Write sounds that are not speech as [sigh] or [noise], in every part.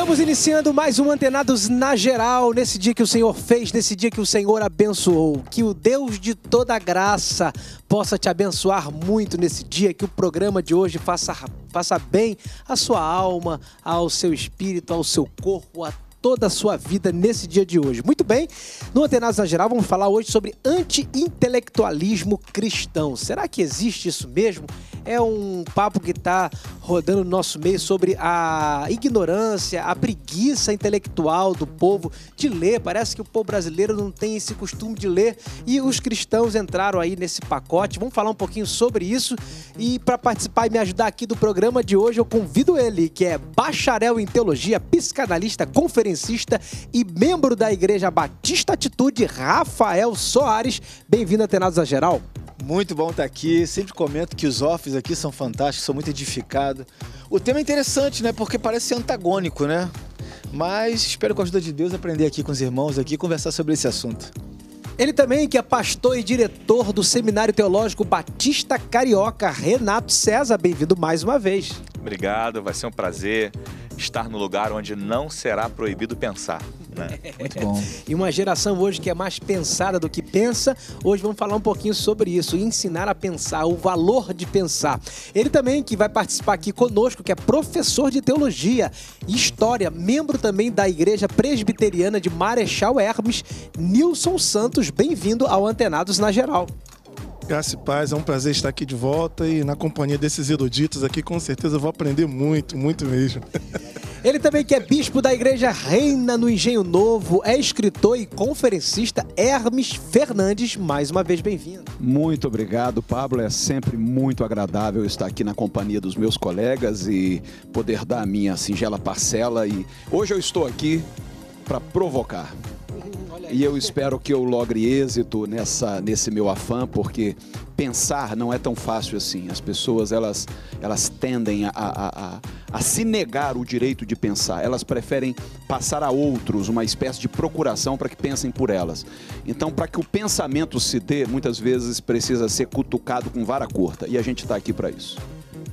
Estamos iniciando mais um Antenados na Geral, nesse dia que o Senhor fez, nesse dia que o Senhor abençoou. Que o Deus de toda graça possa te abençoar muito nesse dia, que o programa de hoje faça, faça bem à sua alma, ao seu espírito, ao seu corpo, a toda a sua vida nesse dia de hoje. Muito bem, no Antenados na Geral vamos falar hoje sobre anti-intelectualismo cristão. Será que existe isso mesmo? É um papo que está rodando no nosso meio sobre a ignorância, a preguiça intelectual do povo de ler. Parece que o povo brasileiro não tem esse costume de ler e os cristãos entraram aí nesse pacote. Vamos falar um pouquinho sobre isso e para participar e me ajudar aqui do programa de hoje eu convido ele, que é bacharel em teologia, psicanalista, conferenciante conferencista e membro da Igreja Batista Atitude, Rafael Soares. Bem-vindo, Atenados a Geral. Muito bom estar aqui. Sempre comento que os offs aqui são fantásticos, são muito edificados. O tema é interessante, né? Porque parece ser antagônico, né? Mas espero com a ajuda de Deus aprender aqui com os irmãos aqui e conversar sobre esse assunto. Ele também que é pastor e diretor do Seminário Teológico Batista Carioca, Renato César. Bem-vindo mais uma vez. Obrigado, vai ser um prazer estar no lugar onde não será proibido pensar. Né? Muito é. bom. E uma geração hoje que é mais pensada do que pensa, hoje vamos falar um pouquinho sobre isso, ensinar a pensar, o valor de pensar. Ele também que vai participar aqui conosco, que é professor de teologia e história, membro também da Igreja Presbiteriana de Marechal Hermes, Nilson Santos. Bem-vindo ao Antenados na Geral. Graças e paz, é um prazer estar aqui de volta e na companhia desses eruditos aqui, com certeza vou aprender muito, muito mesmo. [laughs] Ele também que é bispo da Igreja Reina no Engenho Novo, é escritor e conferencista Hermes Fernandes. Mais uma vez, bem-vindo. Muito obrigado, Pablo. É sempre muito agradável estar aqui na companhia dos meus colegas e poder dar a minha singela parcela. E hoje eu estou aqui para provocar e eu espero que eu logre êxito nessa, nesse meu afã, porque pensar não é tão fácil assim. As pessoas elas, elas tendem a, a, a, a se negar o direito de pensar. Elas preferem passar a outros uma espécie de procuração para que pensem por elas. Então, para que o pensamento se dê, muitas vezes precisa ser cutucado com vara curta. E a gente está aqui para isso.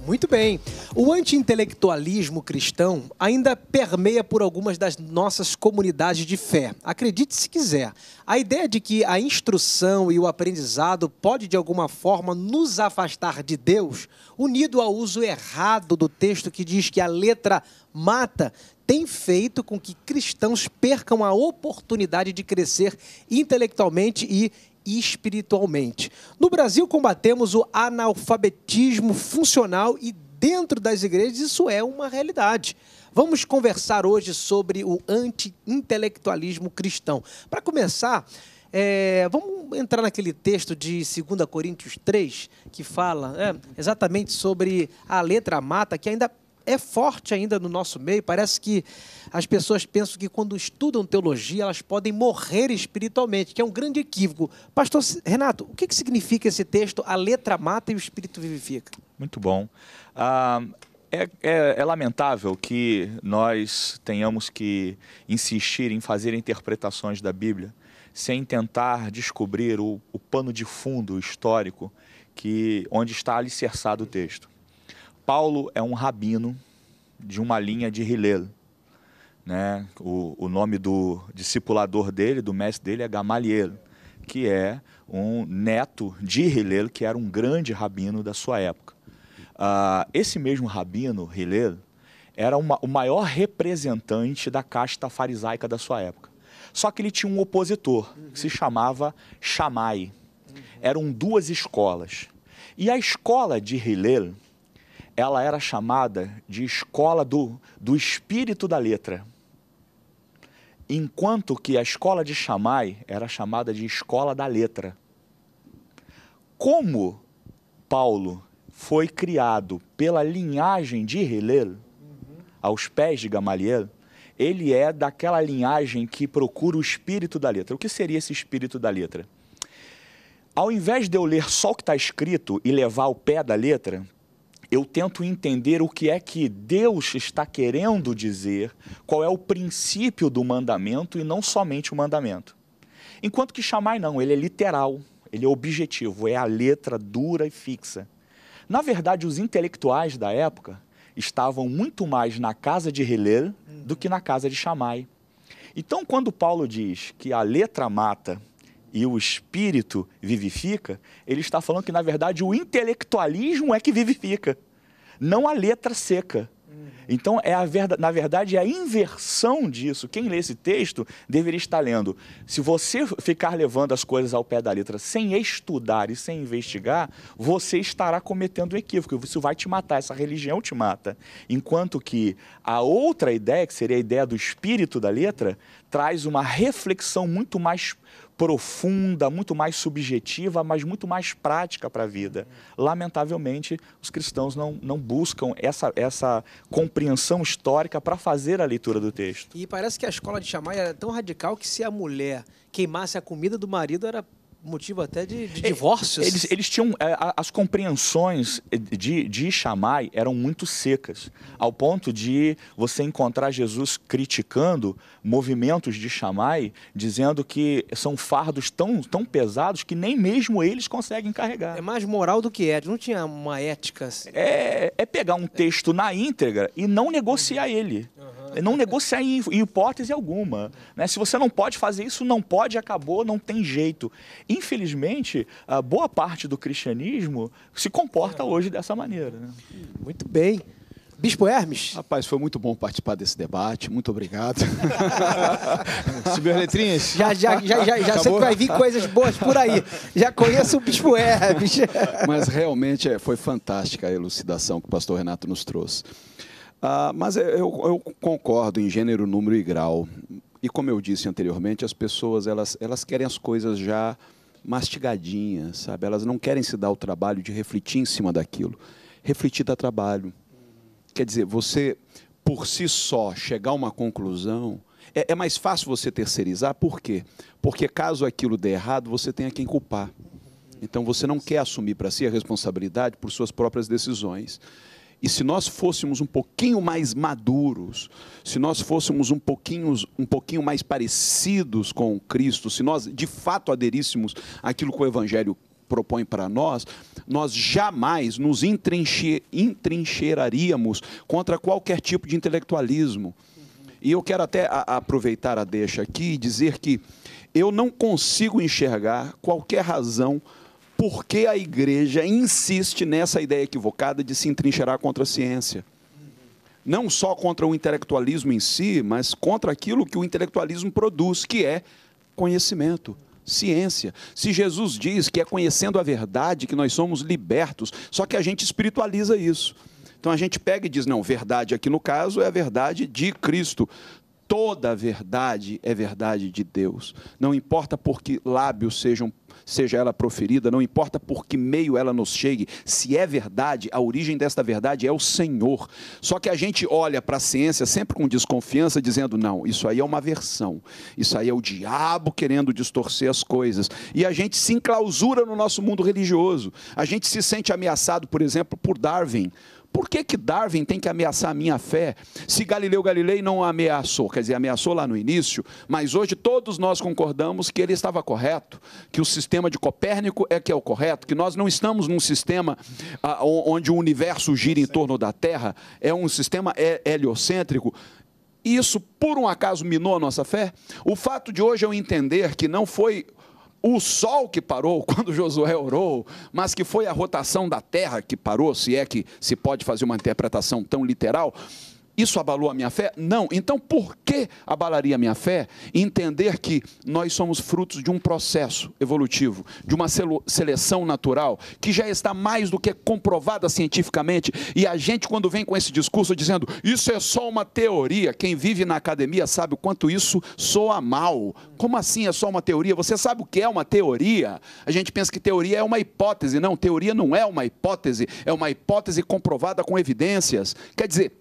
Muito bem. O anti-intelectualismo cristão ainda permeia por algumas das nossas comunidades de fé. Acredite se quiser. A ideia de que a instrução e o aprendizado pode de alguma forma nos afastar de Deus, unido ao uso errado do texto que diz que a letra mata, tem feito com que cristãos percam a oportunidade de crescer intelectualmente e espiritualmente. No Brasil, combatemos o analfabetismo funcional e dentro das igrejas isso é uma realidade. Vamos conversar hoje sobre o anti-intelectualismo cristão. Para começar, é, vamos entrar naquele texto de 2 Coríntios 3, que fala é, exatamente sobre a letra mata, que ainda é forte ainda no nosso meio. Parece que as pessoas pensam que quando estudam teologia elas podem morrer espiritualmente, que é um grande equívoco. Pastor Renato, o que, significa esse texto? A letra mata e o espírito vivifica. Muito bom. Ah, é, é, é, lamentável que nós tenhamos que insistir em fazer interpretações da Bíblia sem tentar descobrir o, o pano de fundo histórico que onde está alicerçado o texto. Paulo é um rabino de uma linha de Hillel. Né? O, o nome do discipulador dele, do mestre dele, é Gamaliel, que é um neto de Hillel, que era um grande rabino da sua época. Uh, esse mesmo rabino, Hillel, era uma, o maior representante da casta farisaica da sua época. Só que ele tinha um opositor, uhum. que se chamava Shamai. Uhum. Eram duas escolas. E a escola de Hillel, ela era chamada de escola do, do espírito da letra, enquanto que a escola de Chamai era chamada de escola da letra. Como Paulo foi criado pela linhagem de Helel, aos pés de Gamaliel, ele é daquela linhagem que procura o espírito da letra. O que seria esse espírito da letra? Ao invés de eu ler só o que está escrito e levar ao pé da letra, eu tento entender o que é que Deus está querendo dizer, qual é o princípio do mandamento e não somente o mandamento. Enquanto que chamai não, ele é literal, ele é objetivo, é a letra dura e fixa. Na verdade, os intelectuais da época estavam muito mais na casa de Hillel do que na casa de Chamai. Então, quando Paulo diz que a letra mata e o espírito vivifica, ele está falando que, na verdade, o intelectualismo é que vivifica, não a letra seca. Então, é a verdade na verdade, é a inversão disso. Quem lê esse texto deveria estar lendo. Se você ficar levando as coisas ao pé da letra sem estudar e sem investigar, você estará cometendo um equívoco. Isso vai te matar, essa religião te mata. Enquanto que a outra ideia, que seria a ideia do espírito da letra, traz uma reflexão muito mais profunda, muito mais subjetiva, mas muito mais prática para a vida. Lamentavelmente, os cristãos não, não buscam essa, essa compreensão histórica para fazer a leitura do texto. E parece que a escola de chamar era tão radical que se a mulher queimasse a comida do marido era motivo até de, de é, divórcios. Eles, eles tinham. É, as compreensões de, de Chamai eram muito secas, ao ponto de você encontrar Jesus criticando movimentos de Chamai, dizendo que são fardos tão, tão pesados que nem mesmo eles conseguem carregar. É mais moral do que é. não tinha uma ética assim. É, é pegar um texto na íntegra e não negociar ele. Uhum. Não negociar em hipótese alguma. Né? Se você não pode fazer isso, não pode, acabou, não tem jeito. Infelizmente, a boa parte do cristianismo se comporta é. hoje dessa maneira. Né? Muito bem. Bispo Hermes? Rapaz, foi muito bom participar desse debate, muito obrigado. [laughs] Subiu as letrinhas? Já, já, já, já, já sei que vai vir coisas boas por aí. Já conheço o Bispo Hermes. Mas realmente é, foi fantástica a elucidação que o pastor Renato nos trouxe. Ah, mas eu, eu concordo em gênero, número e grau. E como eu disse anteriormente, as pessoas elas, elas querem as coisas já mastigadinhas, sabe? Elas não querem se dar o trabalho de refletir em cima daquilo. Refletir dá trabalho. Quer dizer, você por si só chegar a uma conclusão é, é mais fácil você terceirizar. Por quê? Porque caso aquilo dê errado, você tem a quem culpar. Então você não quer assumir para si a responsabilidade por suas próprias decisões. E se nós fôssemos um pouquinho mais maduros, se nós fôssemos um pouquinho, um pouquinho mais parecidos com Cristo, se nós de fato aderíssemos àquilo que o Evangelho propõe para nós, nós jamais nos entrinche, entrincheiraríamos contra qualquer tipo de intelectualismo. E eu quero até a, aproveitar a deixa aqui e dizer que eu não consigo enxergar qualquer razão por que a igreja insiste nessa ideia equivocada de se entrincheirar contra a ciência. Não só contra o intelectualismo em si, mas contra aquilo que o intelectualismo produz, que é conhecimento, ciência. Se Jesus diz que é conhecendo a verdade que nós somos libertos, só que a gente espiritualiza isso. Então a gente pega e diz: não, verdade aqui no caso é a verdade de Cristo. Toda verdade é verdade de Deus. Não importa por que lábios sejam seja ela proferida, não importa por que meio ela nos chegue, se é verdade, a origem desta verdade é o Senhor. Só que a gente olha para a ciência sempre com desconfiança, dizendo: não, isso aí é uma versão, isso aí é o diabo querendo distorcer as coisas. E a gente se enclausura no nosso mundo religioso. A gente se sente ameaçado, por exemplo, por Darwin por que, que Darwin tem que ameaçar a minha fé? Se Galileu Galilei não ameaçou, quer dizer, ameaçou lá no início, mas hoje todos nós concordamos que ele estava correto, que o sistema de Copérnico é que é o correto, que nós não estamos num sistema ah, onde o universo gira em torno da Terra, é um sistema heliocêntrico isso por um acaso minou a nossa fé? O fato de hoje eu entender que não foi o sol que parou [laughs] quando Josué orou, mas que foi a rotação da terra que parou, se é que se pode fazer uma interpretação tão literal, isso abalou a minha fé? Não. Então, por que abalaria a minha fé? Entender que nós somos frutos de um processo evolutivo, de uma seleção natural, que já está mais do que comprovada cientificamente. E a gente, quando vem com esse discurso dizendo isso é só uma teoria, quem vive na academia sabe o quanto isso soa mal. Como assim é só uma teoria? Você sabe o que é uma teoria? A gente pensa que teoria é uma hipótese. Não, teoria não é uma hipótese, é uma hipótese comprovada com evidências. Quer dizer,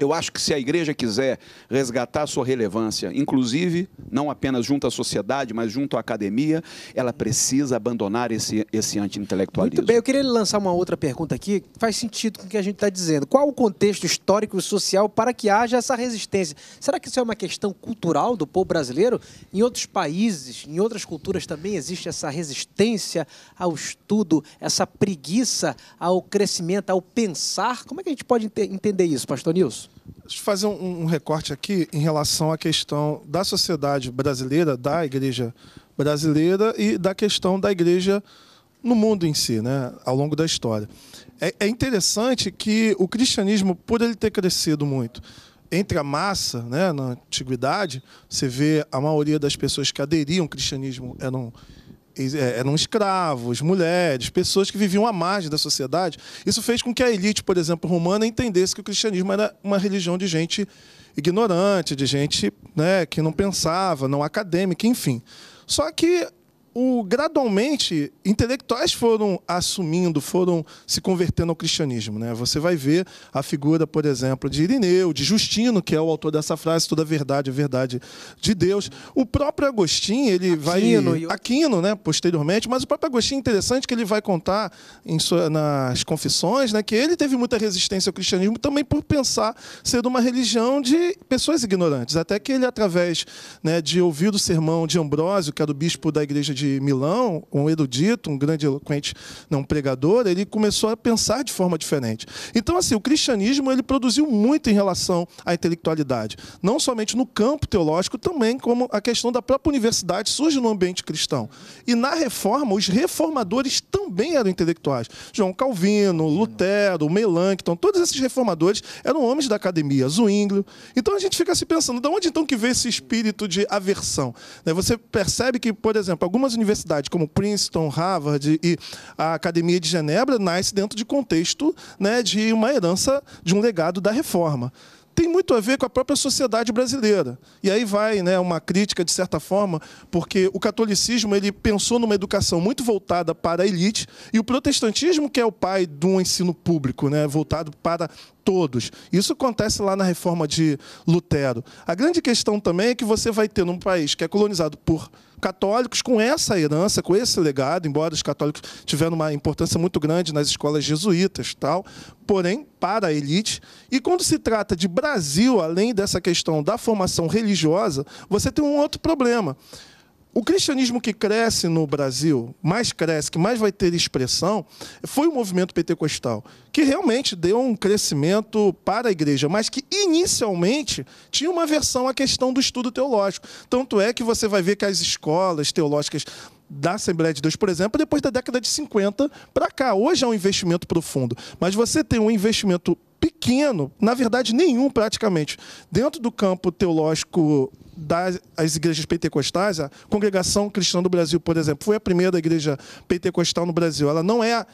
eu acho que se a igreja quiser resgatar sua relevância, inclusive não apenas junto à sociedade, mas junto à academia, ela precisa abandonar esse, esse anti-intelectualismo. Muito bem, eu queria lançar uma outra pergunta aqui, que faz sentido com o que a gente está dizendo. Qual o contexto histórico e social para que haja essa resistência? Será que isso é uma questão cultural do povo brasileiro? Em outros países, em outras culturas também existe essa resistência ao estudo, essa preguiça ao crescimento, ao pensar? Como é que a gente pode entender isso, pastor Nilson? Deixa eu fazer um, um recorte aqui em relação à questão da sociedade brasileira, da igreja brasileira e da questão da igreja no mundo em si, né, ao longo da história. É, é interessante que o cristianismo, por ele ter crescido muito, entre a massa, né, na antiguidade, você vê a maioria das pessoas que aderiam ao cristianismo eram é, eram escravos, mulheres, pessoas que viviam à margem da sociedade. Isso fez com que a elite, por exemplo, romana, entendesse que o cristianismo era uma religião de gente ignorante, de gente né, que não pensava, não acadêmica, enfim. Só que o, gradualmente, intelectuais foram assumindo, foram se convertendo ao cristianismo. Né? Você vai ver a figura, por exemplo, de Irineu, de Justino, que é o autor dessa frase, toda a verdade é verdade de Deus. O próprio Agostinho, ele Aquino, vai... Aquino, né? posteriormente, mas o próprio Agostinho, interessante que ele vai contar sua, nas confissões, né? que ele teve muita resistência ao cristianismo também por pensar ser uma religião de pessoas ignorantes. Até que ele, através né, de ouvir o sermão de Ambrósio, que era o bispo da igreja de de Milão, um erudito, um grande eloquente não pregador, ele começou a pensar de forma diferente. Então, assim, o cristianismo ele produziu muito em relação à intelectualidade, não somente no campo teológico, também como a questão da própria universidade surge no ambiente cristão. E na reforma, os reformadores também eram intelectuais. João Calvino, Lutero, Melanchthon, então, todos esses reformadores eram homens da academia, Zwinglio. Então a gente fica se pensando, de onde então que vê esse espírito de aversão? Né, você percebe que, por exemplo, algumas algumas universidades, como Princeton, Harvard e a Academia de Genebra, nasce dentro de contexto né, de uma herança, de um legado da reforma tem muito a ver com a própria sociedade brasileira. E aí vai né, uma crítica, de certa forma, porque o catolicismo ele pensou numa educação muito voltada para a elite e o protestantismo, que é o pai do ensino público, né, voltado para todos. Isso acontece lá na reforma de Lutero. A grande questão também é que você vai ter num país que é colonizado por católicos com essa herança, com esse legado, embora os católicos tiveram uma importância muito grande nas escolas jesuítas, tal, porém para a elite. E quando se trata de Brasil, além dessa questão da formação religiosa, você tem um outro problema o cristianismo que cresce no Brasil, mais cresce, que mais vai ter expressão, foi o movimento pentecostal, que realmente deu um crescimento para a igreja, mas que inicialmente tinha uma versão à questão do estudo teológico. Tanto é que você vai ver que as escolas teológicas da Assembleia de Deus, por exemplo, é depois da década de 50 para cá. Hoje é um investimento profundo, mas você tem um investimento pequeno, na verdade nenhum praticamente, dentro do campo teológico das as igrejas pentecostais, a Congregação Cristã do Brasil, por exemplo, foi a primeira igreja pentecostal no Brasil. Ela não é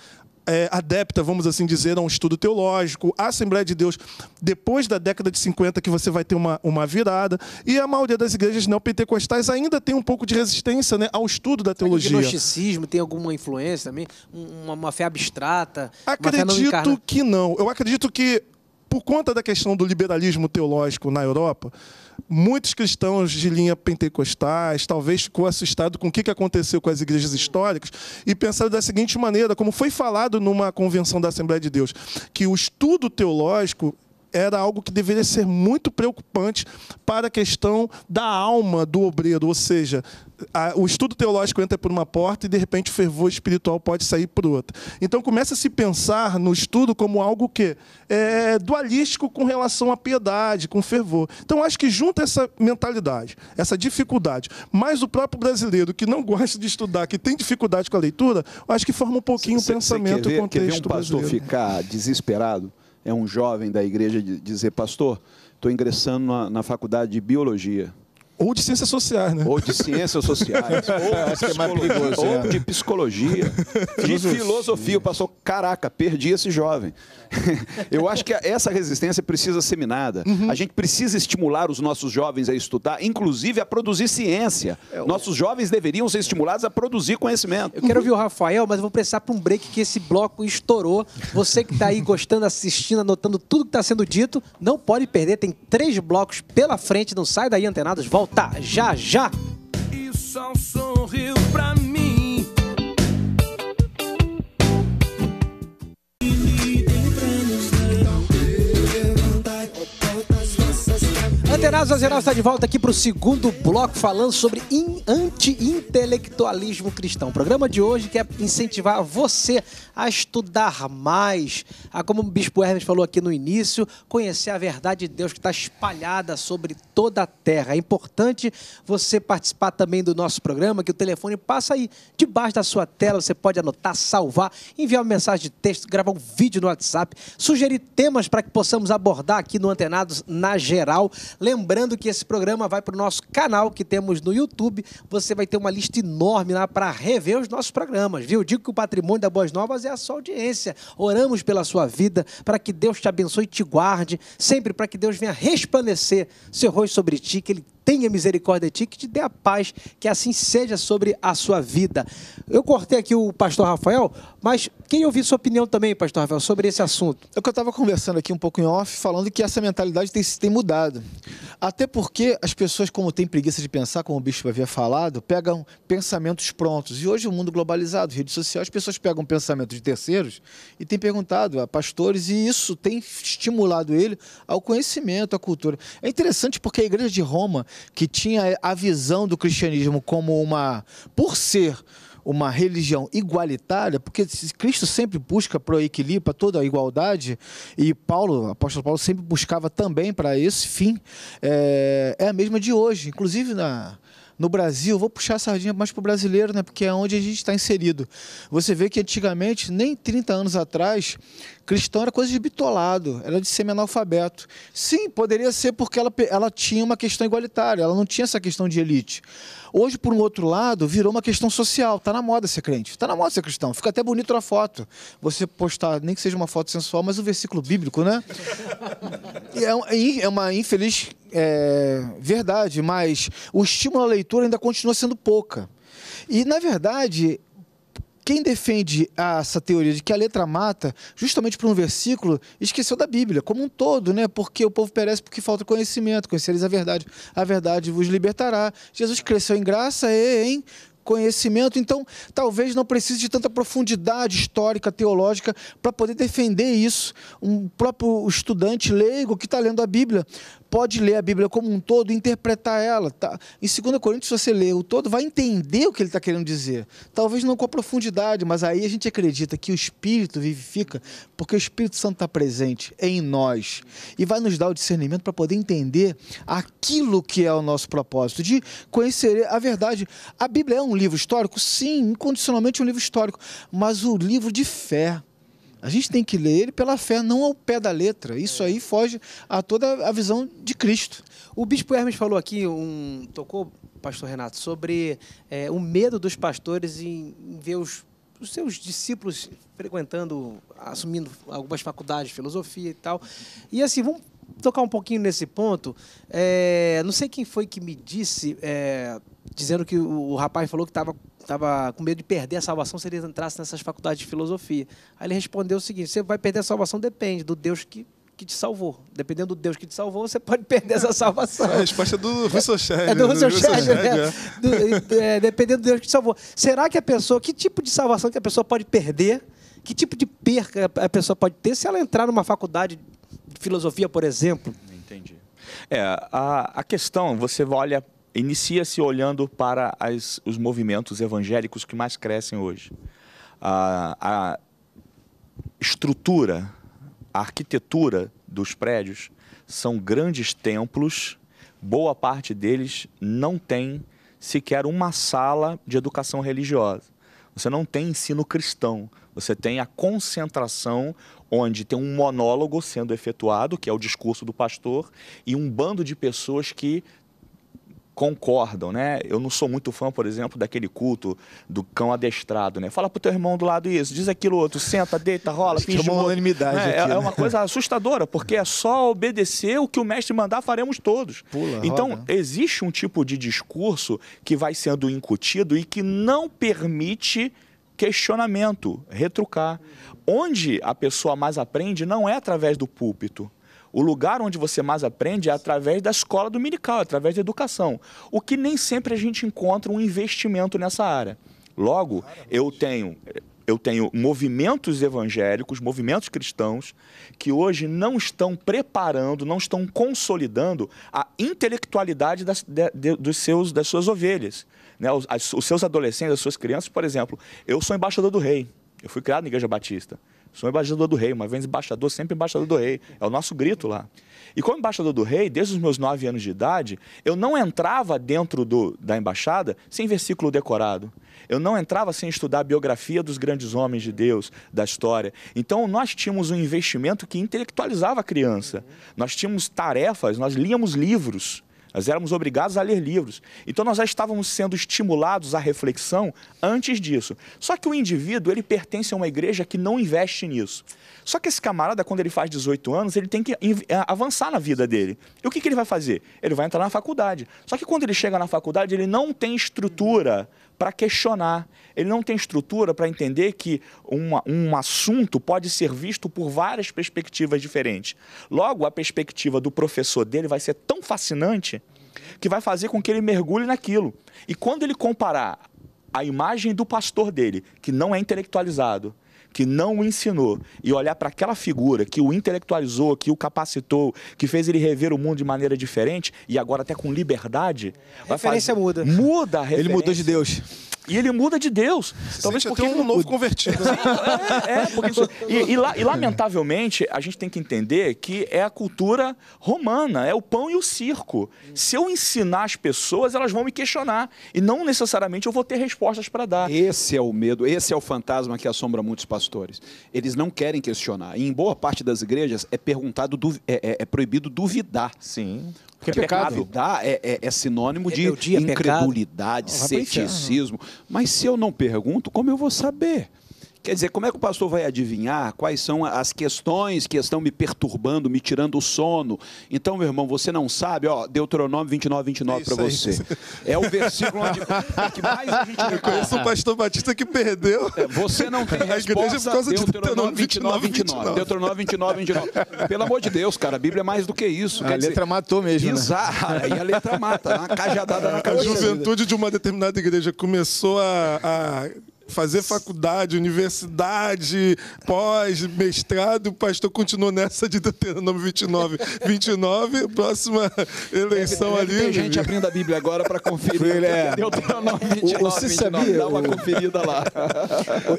é, adepta, vamos assim dizer, a um estudo teológico, a Assembleia de Deus, depois da década de 50, que você vai ter uma, uma virada, e a maioria das igrejas neopentecostais ainda tem um pouco de resistência né, ao estudo da teologia. O gnosticismo tem alguma influência também? Uma, uma fé abstrata? Acredito fé não que não. Eu acredito que por conta da questão do liberalismo teológico na Europa, muitos cristãos de linha pentecostais talvez ficou assustado com o que aconteceu com as igrejas históricas e pensaram da seguinte maneira, como foi falado numa convenção da Assembleia de Deus, que o estudo teológico era algo que deveria ser muito preocupante para a questão da alma do obreiro, ou seja, a, o estudo teológico entra por uma porta e de repente o fervor espiritual pode sair por outra. Então começa a se pensar no estudo como algo que é, é dualístico com relação à piedade, com fervor. Então acho que junta essa mentalidade, essa dificuldade, mas o próprio brasileiro que não gosta de estudar, que tem dificuldade com a leitura, acho que forma um pouquinho cê, o pensamento cê, cê quer ver, o contexto quer ver um pastor brasileiro. ficar desesperado? é um jovem da igreja dizer, pastor, estou ingressando na, na faculdade de biologia. Ou de ciências sociais, né? Ou de ciências sociais. [laughs] ou, de é perigoso, é. ou de psicologia. [laughs] de filosofia. Passou, caraca, perdi esse jovem. [laughs] Eu acho que essa resistência precisa ser minada. Uhum. A gente precisa estimular os nossos jovens a estudar, inclusive a produzir ciência. É, nossos jovens deveriam ser estimulados a produzir conhecimento. Eu quero ouvir o Rafael, mas vou precisar para um break que esse bloco estourou. Você que está aí gostando, assistindo, anotando tudo que está sendo dito, não pode perder. Tem três blocos pela frente. Não sai daí, antenados. Volta volta já já. E só é um sorriu pra mim. Antenados Azeral está de volta aqui para o segundo bloco falando sobre anti-intelectualismo cristão. O programa de hoje quer incentivar você a estudar mais, a, ah, como o Bispo Hermes falou aqui no início, conhecer a verdade de Deus que está espalhada sobre toda a terra. É importante você participar também do nosso programa, que o telefone passa aí debaixo da sua tela, você pode anotar, salvar, enviar uma mensagem de texto, gravar um vídeo no WhatsApp, sugerir temas para que possamos abordar aqui no Antenados na geral. Lembrando que esse programa vai para o nosso canal que temos no YouTube. Você vai ter uma lista enorme lá para rever os nossos programas, viu? Digo que o patrimônio da Boas Novas é a sua audiência. Oramos pela sua vida, para que Deus te abençoe e te guarde, sempre para que Deus venha resplandecer seu rosto sobre ti, que Ele tenha misericórdia de ti, que te dê a paz, que assim seja sobre a sua vida. Eu cortei aqui o pastor Rafael, mas quem ouvir sua opinião também, pastor Rafael, sobre esse assunto? É o que eu estava conversando aqui um pouco em off, falando que essa mentalidade tem, tem mudado. Até porque as pessoas, como têm preguiça de pensar, como o bispo havia falado, pegam pensamentos prontos. E hoje, o mundo globalizado, redes sociais, as pessoas pegam pensamentos de terceiros e têm perguntado a pastores, e isso tem estimulado ele ao conhecimento, à cultura. É interessante porque a igreja de Roma que tinha a visão do cristianismo como uma. por ser uma religião igualitária, porque Cristo sempre busca para o equilíbrio, para toda a igualdade, e Paulo, apóstolo Paulo, sempre buscava também para esse fim, é, é, a mesma de hoje, inclusive na. No Brasil, vou puxar a sardinha mais para o brasileiro, né? porque é onde a gente está inserido. Você vê que antigamente, nem 30 anos atrás, cristão era coisa de bitolado, era de semi-analfabeto. Sim, poderia ser porque ela, ela tinha uma questão igualitária, ela não tinha essa questão de elite. Hoje, por um outro lado, virou uma questão social. Está na moda ser crente, está na moda ser cristão. Fica até bonito na foto. Você postar, nem que seja uma foto sensual, mas um versículo bíblico, né? É, é uma infeliz é, verdade, mas o estímulo à leitura ainda continua sendo pouca. E, na verdade, quem defende essa teoria de que a letra mata, justamente por um versículo, esqueceu da Bíblia, como um todo, né? Porque o povo perece porque falta conhecimento, conhecereis a verdade, a verdade vos libertará. Jesus cresceu em graça e em conhecimento, então talvez não precise de tanta profundidade histórica, teológica, para poder defender isso. Um próprio estudante leigo que está lendo a Bíblia pode ler a Bíblia como um todo e interpretar ela. Tá? Em 2 Coríntios, se você lê o todo, vai entender o que ele está querendo dizer. Talvez não com a profundidade, mas aí a gente acredita que o Espírito vivifica, porque o Espírito Santo está presente em nós e vai nos dar o discernimento para poder entender aquilo que é o nosso propósito, de conhecer a verdade. A Bíblia é um livro histórico? Sim, incondicionalmente um livro histórico, mas o livro de fé. A gente tem que ler ele pela fé, não ao pé da letra. Isso aí foge a toda a visão de Cristo. O bispo Hermes falou aqui, um, tocou, pastor Renato, sobre é, o medo dos pastores em, em ver os, os, seus discípulos frequentando, assumindo algumas faculdades de filosofia e tal. E assim, vamos tocar um pouquinho nesse ponto. É, não sei quem foi que me disse, é, dizendo que o, o rapaz falou que estava estava com medo de perder a salvação se ele entrasse nessas faculdades de filosofia. Aí ele respondeu o seguinte: você vai perder a salvação depende do Deus que que te salvou. Dependendo do Deus que te salvou, você pode [laughs] perder essa salvação. É a resposta é do Russell Shedd. É do né? Russell Shedd, né? É. É, dependendo do Deus que te salvou. Será que a pessoa, que tipo de salvação que a pessoa pode perder? Que tipo de perca a pessoa pode ter se ela entrar numa faculdade de filosofia, por exemplo? Entendi. É, a, a questão, você olha inicia-se olhando para as, os movimentos evangélicos que mais crescem hoje. A, a estrutura, a arquitetura dos prédios são grandes templos, boa parte deles não tem sequer uma sala de educação religiosa. Você não tem ensino cristão, você tem a concentração onde tem um monólogo sendo efetuado, que é o discurso do pastor, e um bando de pessoas que concordam, né? Eu não sou muito fã, por exemplo, daquele culto do cão adestrado, né? Fala pro teu irmão do lado isso, diz aquilo outro, senta, deita, rola, é finge... É, é uma unanimidade né? aqui, é, né? é, uma coisa assustadora, porque é só obedecer o que o mestre mandar, faremos todos. Pula, então, roda. existe um tipo de discurso que vai sendo incutido e que não permite questionamento, retrucar. Onde a pessoa mais aprende não é através do púlpito, o lugar onde você mais aprende é através da escola dominical, através da educação. O que nem sempre a gente encontra um investimento nessa área. Logo, eu tenho eu tenho movimentos evangélicos, movimentos cristãos, que hoje não estão preparando, não estão consolidando a intelectualidade das, de, de, dos seus, das suas ovelhas. Né? Os, os seus adolescentes, as suas crianças, por exemplo. Eu sou embaixador do rei. Eu fui criado na Igreja Batista. Sou embaixador do rei, uma vez embaixador, sempre embaixador do rei. É o nosso grito lá. E como embaixador do rei, desde os meus nove anos de idade, eu não entrava dentro do, da embaixada sem versículo decorado. Eu não entrava sem estudar a biografia dos grandes homens de Deus, da história. Então nós tínhamos um investimento que intelectualizava a criança. Nós tínhamos tarefas, nós líamos livros. Nós éramos obrigados a ler livros. Então nós já estávamos sendo estimulados à reflexão antes disso. Só que o indivíduo, ele pertence a uma igreja que não investe nisso. Só que esse camarada, quando ele faz 18 anos, ele tem que eh, avançar na vida dele. E o que, que ele vai fazer? Ele vai entrar na faculdade. Só que quando ele chega na faculdade, ele não tem estrutura. Uhum para questionar. Ele não tem estrutura para entender que uma, um assunto pode ser visto por várias perspectivas diferentes. Logo, a perspectiva do professor dele vai ser tão fascinante que vai fazer com que ele mergulhe naquilo. E quando ele comparar a imagem do pastor dele, que não é intelectualizado, que não o ensinou e olhar para aquela figura que o intelectualizou, que o capacitou, que fez ele rever o mundo de maneira diferente e agora até com liberdade. A referência fazer... muda. Muda a referência. Ele mudou de Deus. E ele muda de Deus. Se Talvez porque um novo convertido. Né? é, é, porque... [laughs] e, e, e, lamentavelmente a gente tem que entender que é a cultura romana, é o pão e o circo. Se eu ensinar as pessoas, elas vão me questionar e não necessariamente eu vou ter respostas para dar. Esse é o medo, esse é o fantasma que assombra muitos pastores. Eles não querem questionar. E em boa parte das igrejas é perguntado, é, é, é proibido duvidar. Sim. Porque é pecado. é, é, é sinônimo é de é incredulidade, ceticismo. Mas se eu não pergunto, como eu vou saber? Quer dizer, como é que o pastor vai adivinhar quais são as questões que estão me perturbando, me tirando o sono? Então, meu irmão, você não sabe, ó, Deuteronômio 29, 29 é para você. É, o versículo onde, [laughs] que mais a gente Eu conheço o pastor batista que perdeu. É, você não tem a igreja é por causa de Deuteronômio 29, 29. 29. Deuteronômio 29, 29. Pelo amor de Deus, cara, a Bíblia é mais do que isso. A letra dizer, matou mesmo. Né? Bizarra. né? e a letra mata, uma cajadada na cabeça. A juventude de uma determinada igreja começou a, a fazer faculdade, universidade, pós, mestrado, o pastor continuou nessa de Deuteronômio 29. 29, próxima eleição ali. Tem gente abrindo a Bíblia agora para conferir. É. Deuteronômio 29, o, o 29, sabia, dá uma conferida lá. [laughs]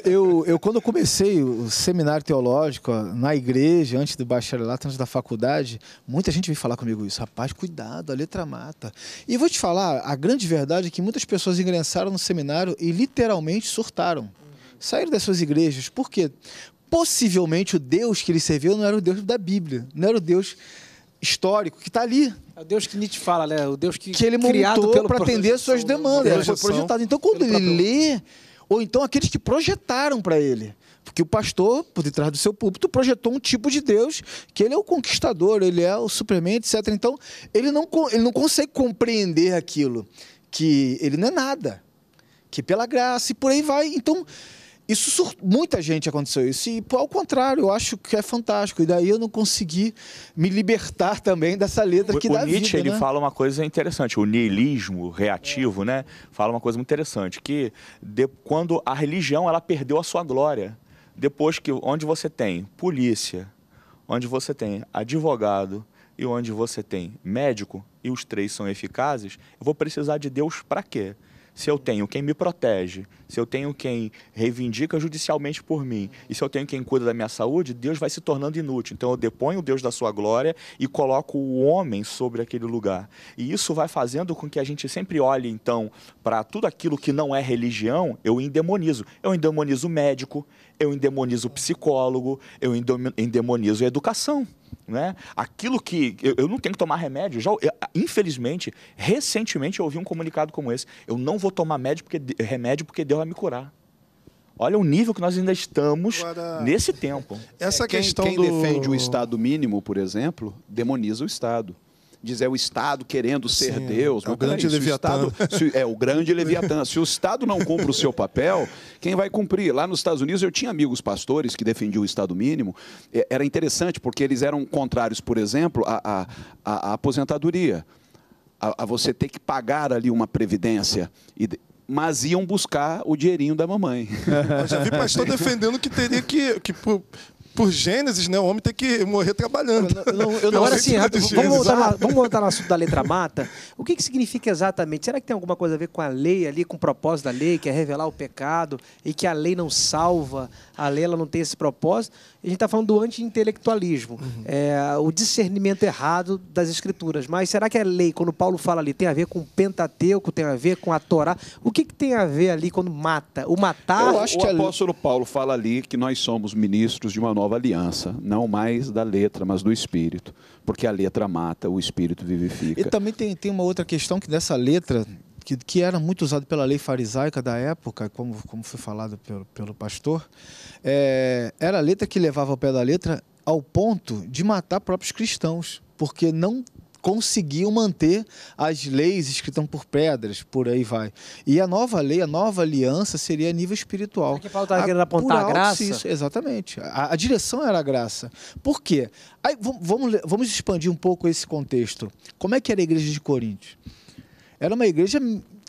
Eu, eu, quando comecei o seminário teológico na igreja, antes do bacharelato, antes da faculdade, muita gente veio falar comigo isso. Rapaz, cuidado, a letra mata. E vou te falar, a grande verdade é que muitas pessoas ingressaram no seminário e literalmente surtaram voltaram. Saíram das suas igrejas. Por quê? Possivelmente o Deus que eles serviam não era o Deus da Bíblia, não era o Deus histórico que está ali. É o Deus que Nietzsche fala, né? O Deus que, que ele montou para atender suas demandas. Ele foi projetado. Então, quando ele próprio... lê, ou então aqueles que projetaram para ele, porque o pastor, por detrás do seu púlpito, projetou um tipo de Deus, que ele é o conquistador, ele é o Superman, etc. Então, ele não, ele não consegue compreender aquilo, que ele não é nada que pela graça e por aí vai. Então, isso muita gente aconteceu isso e ao contrário eu acho que é fantástico e daí eu não consegui me libertar [laughs] também dessa letra que o, dá o Nietzsche vida, ele né? fala uma coisa interessante o niilismo reativo é. né fala uma coisa muito interessante que de, quando a religião ela perdeu a sua glória depois que onde você tem polícia onde você tem advogado e onde você tem médico e os três são eficazes eu vou precisar de Deus para quê se eu tenho quem me protege, se eu tenho quem reivindica judicialmente por mim e se eu tenho quem cuida da minha saúde, Deus vai se tornando inútil. Então eu deponho Deus da sua glória e coloco o homem sobre aquele lugar. E isso vai fazendo com que a gente sempre olhe, então, para tudo aquilo que não é religião, eu endemonizo. Eu endemonizo o médico, eu endemonizo o psicólogo, eu endemonizo a educação. Né? Aquilo que eu, eu não tenho que tomar remédio. Já, eu, infelizmente, recentemente eu ouvi um comunicado como esse: eu não vou tomar médio porque, remédio porque Deus vai me curar. Olha o nível que nós ainda estamos Agora, nesse tempo. Essa é, quem, questão quem do... defende o Estado mínimo, por exemplo, demoniza o Estado diz é o Estado querendo ser Sim, é Deus. É o grande Leviatã. O Estado, é o grande Leviatã. Se o Estado não cumpre o seu papel, quem vai cumprir? Lá nos Estados Unidos eu tinha amigos pastores que defendiam o Estado mínimo. É, era interessante porque eles eram contrários, por exemplo, à, a a aposentadoria. A, a, você ter que pagar ali uma previdência. E, mas iam buscar o dinheirinho da mamãe. Eu já vi pastor defendendo que teria que, que por, por Gênesis, né, o homem tem que morrer trabalhando. Eu não, eu não, é Agora assim, vamos, voltar lá, vamos voltar no assunto da letra mata. O que, que significa exatamente? Será que tem alguma coisa a ver com a lei ali, com o propósito da lei, que é revelar o pecado e que a lei não salva, a lei ela não tem esse propósito? A gente está falando do anti-intelectualismo, uhum. é, o discernimento errado das escrituras. Mas será que a lei, quando Paulo fala ali, tem a ver com o Pentateuco, tem a ver com a Torá? O que, que tem a ver ali quando mata? O matar? Eu acho o que o apóstolo Paulo fala ali que nós somos ministros de uma nova nova aliança, não mais da letra, mas do espírito, porque a letra mata, o espírito vivifica. E também tem, tem uma outra questão que dessa letra, que, que era muito usada pela lei farisaica da época, como, como foi falado pelo, pelo pastor, é, era a letra que levava ao pé da letra ao ponto de matar próprios cristãos, porque não conseguiam manter as leis escritas por pedras, por aí vai. E a nova lei, a nova aliança seria a nível espiritual. É que Paulo estava querendo apontar a graça? Isso, exatamente. A, a, direção era a graça. Por quê? Aí, vamos, vamos expandir um pouco esse contexto. Como é que era a igreja de Coríntios? Era uma igreja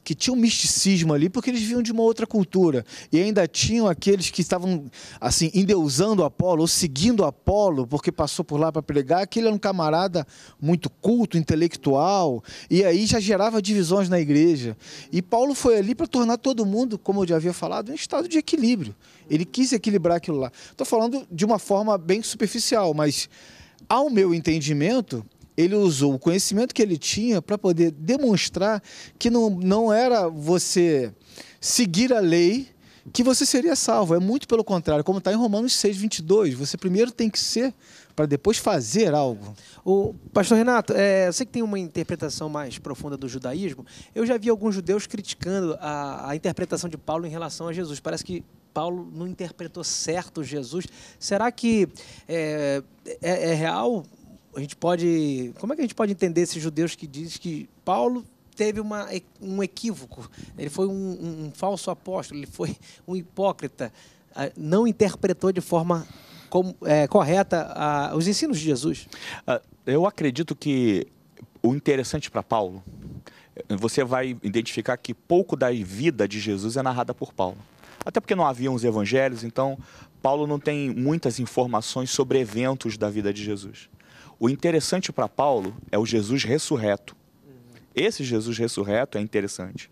que tinha um misticismo ali, porque eles vinham de uma outra cultura. E ainda tinham aqueles que estavam, assim, endeusando Apolo, ou seguindo Apolo, porque passou por lá para pregar, aquele é era um camarada muito culto, intelectual, e aí já gerava divisões na igreja. E Paulo foi ali para tornar todo mundo, como eu já havia falado, em estado de equilíbrio. Ele quis equilibrar aquilo lá. Estou falando de uma forma bem superficial, mas, ao meu entendimento, ele usou o conhecimento que ele tinha para poder demonstrar que não, não era você seguir a lei que você seria salvo. É muito pelo contrário, como está em Romanos 6, 22. Você primeiro tem que ser para depois fazer algo. O Pastor Renato, é, eu sei que tem uma interpretação mais profunda do judaísmo. Eu já vi alguns judeus criticando a, a interpretação de Paulo em relação a Jesus. Parece que Paulo não interpretou certo Jesus. Será que é, é, é real a gente pode. Como é que a gente pode entender esses judeus que diz que Paulo teve uma, um equívoco, ele foi um, um, um, falso apóstolo, ele foi um hipócrita, ah, não interpretou de forma como é, correta a, ah, os ensinos de Jesus? Ah, eu acredito que o interessante para Paulo, você vai identificar que pouco da vida de Jesus é narrada por Paulo. Até porque não haviam os evangelhos, então Paulo não tem muitas informações sobre eventos da vida de Jesus. O interessante para Paulo é o Jesus ressurreto. Esse Jesus ressurreto é interessante.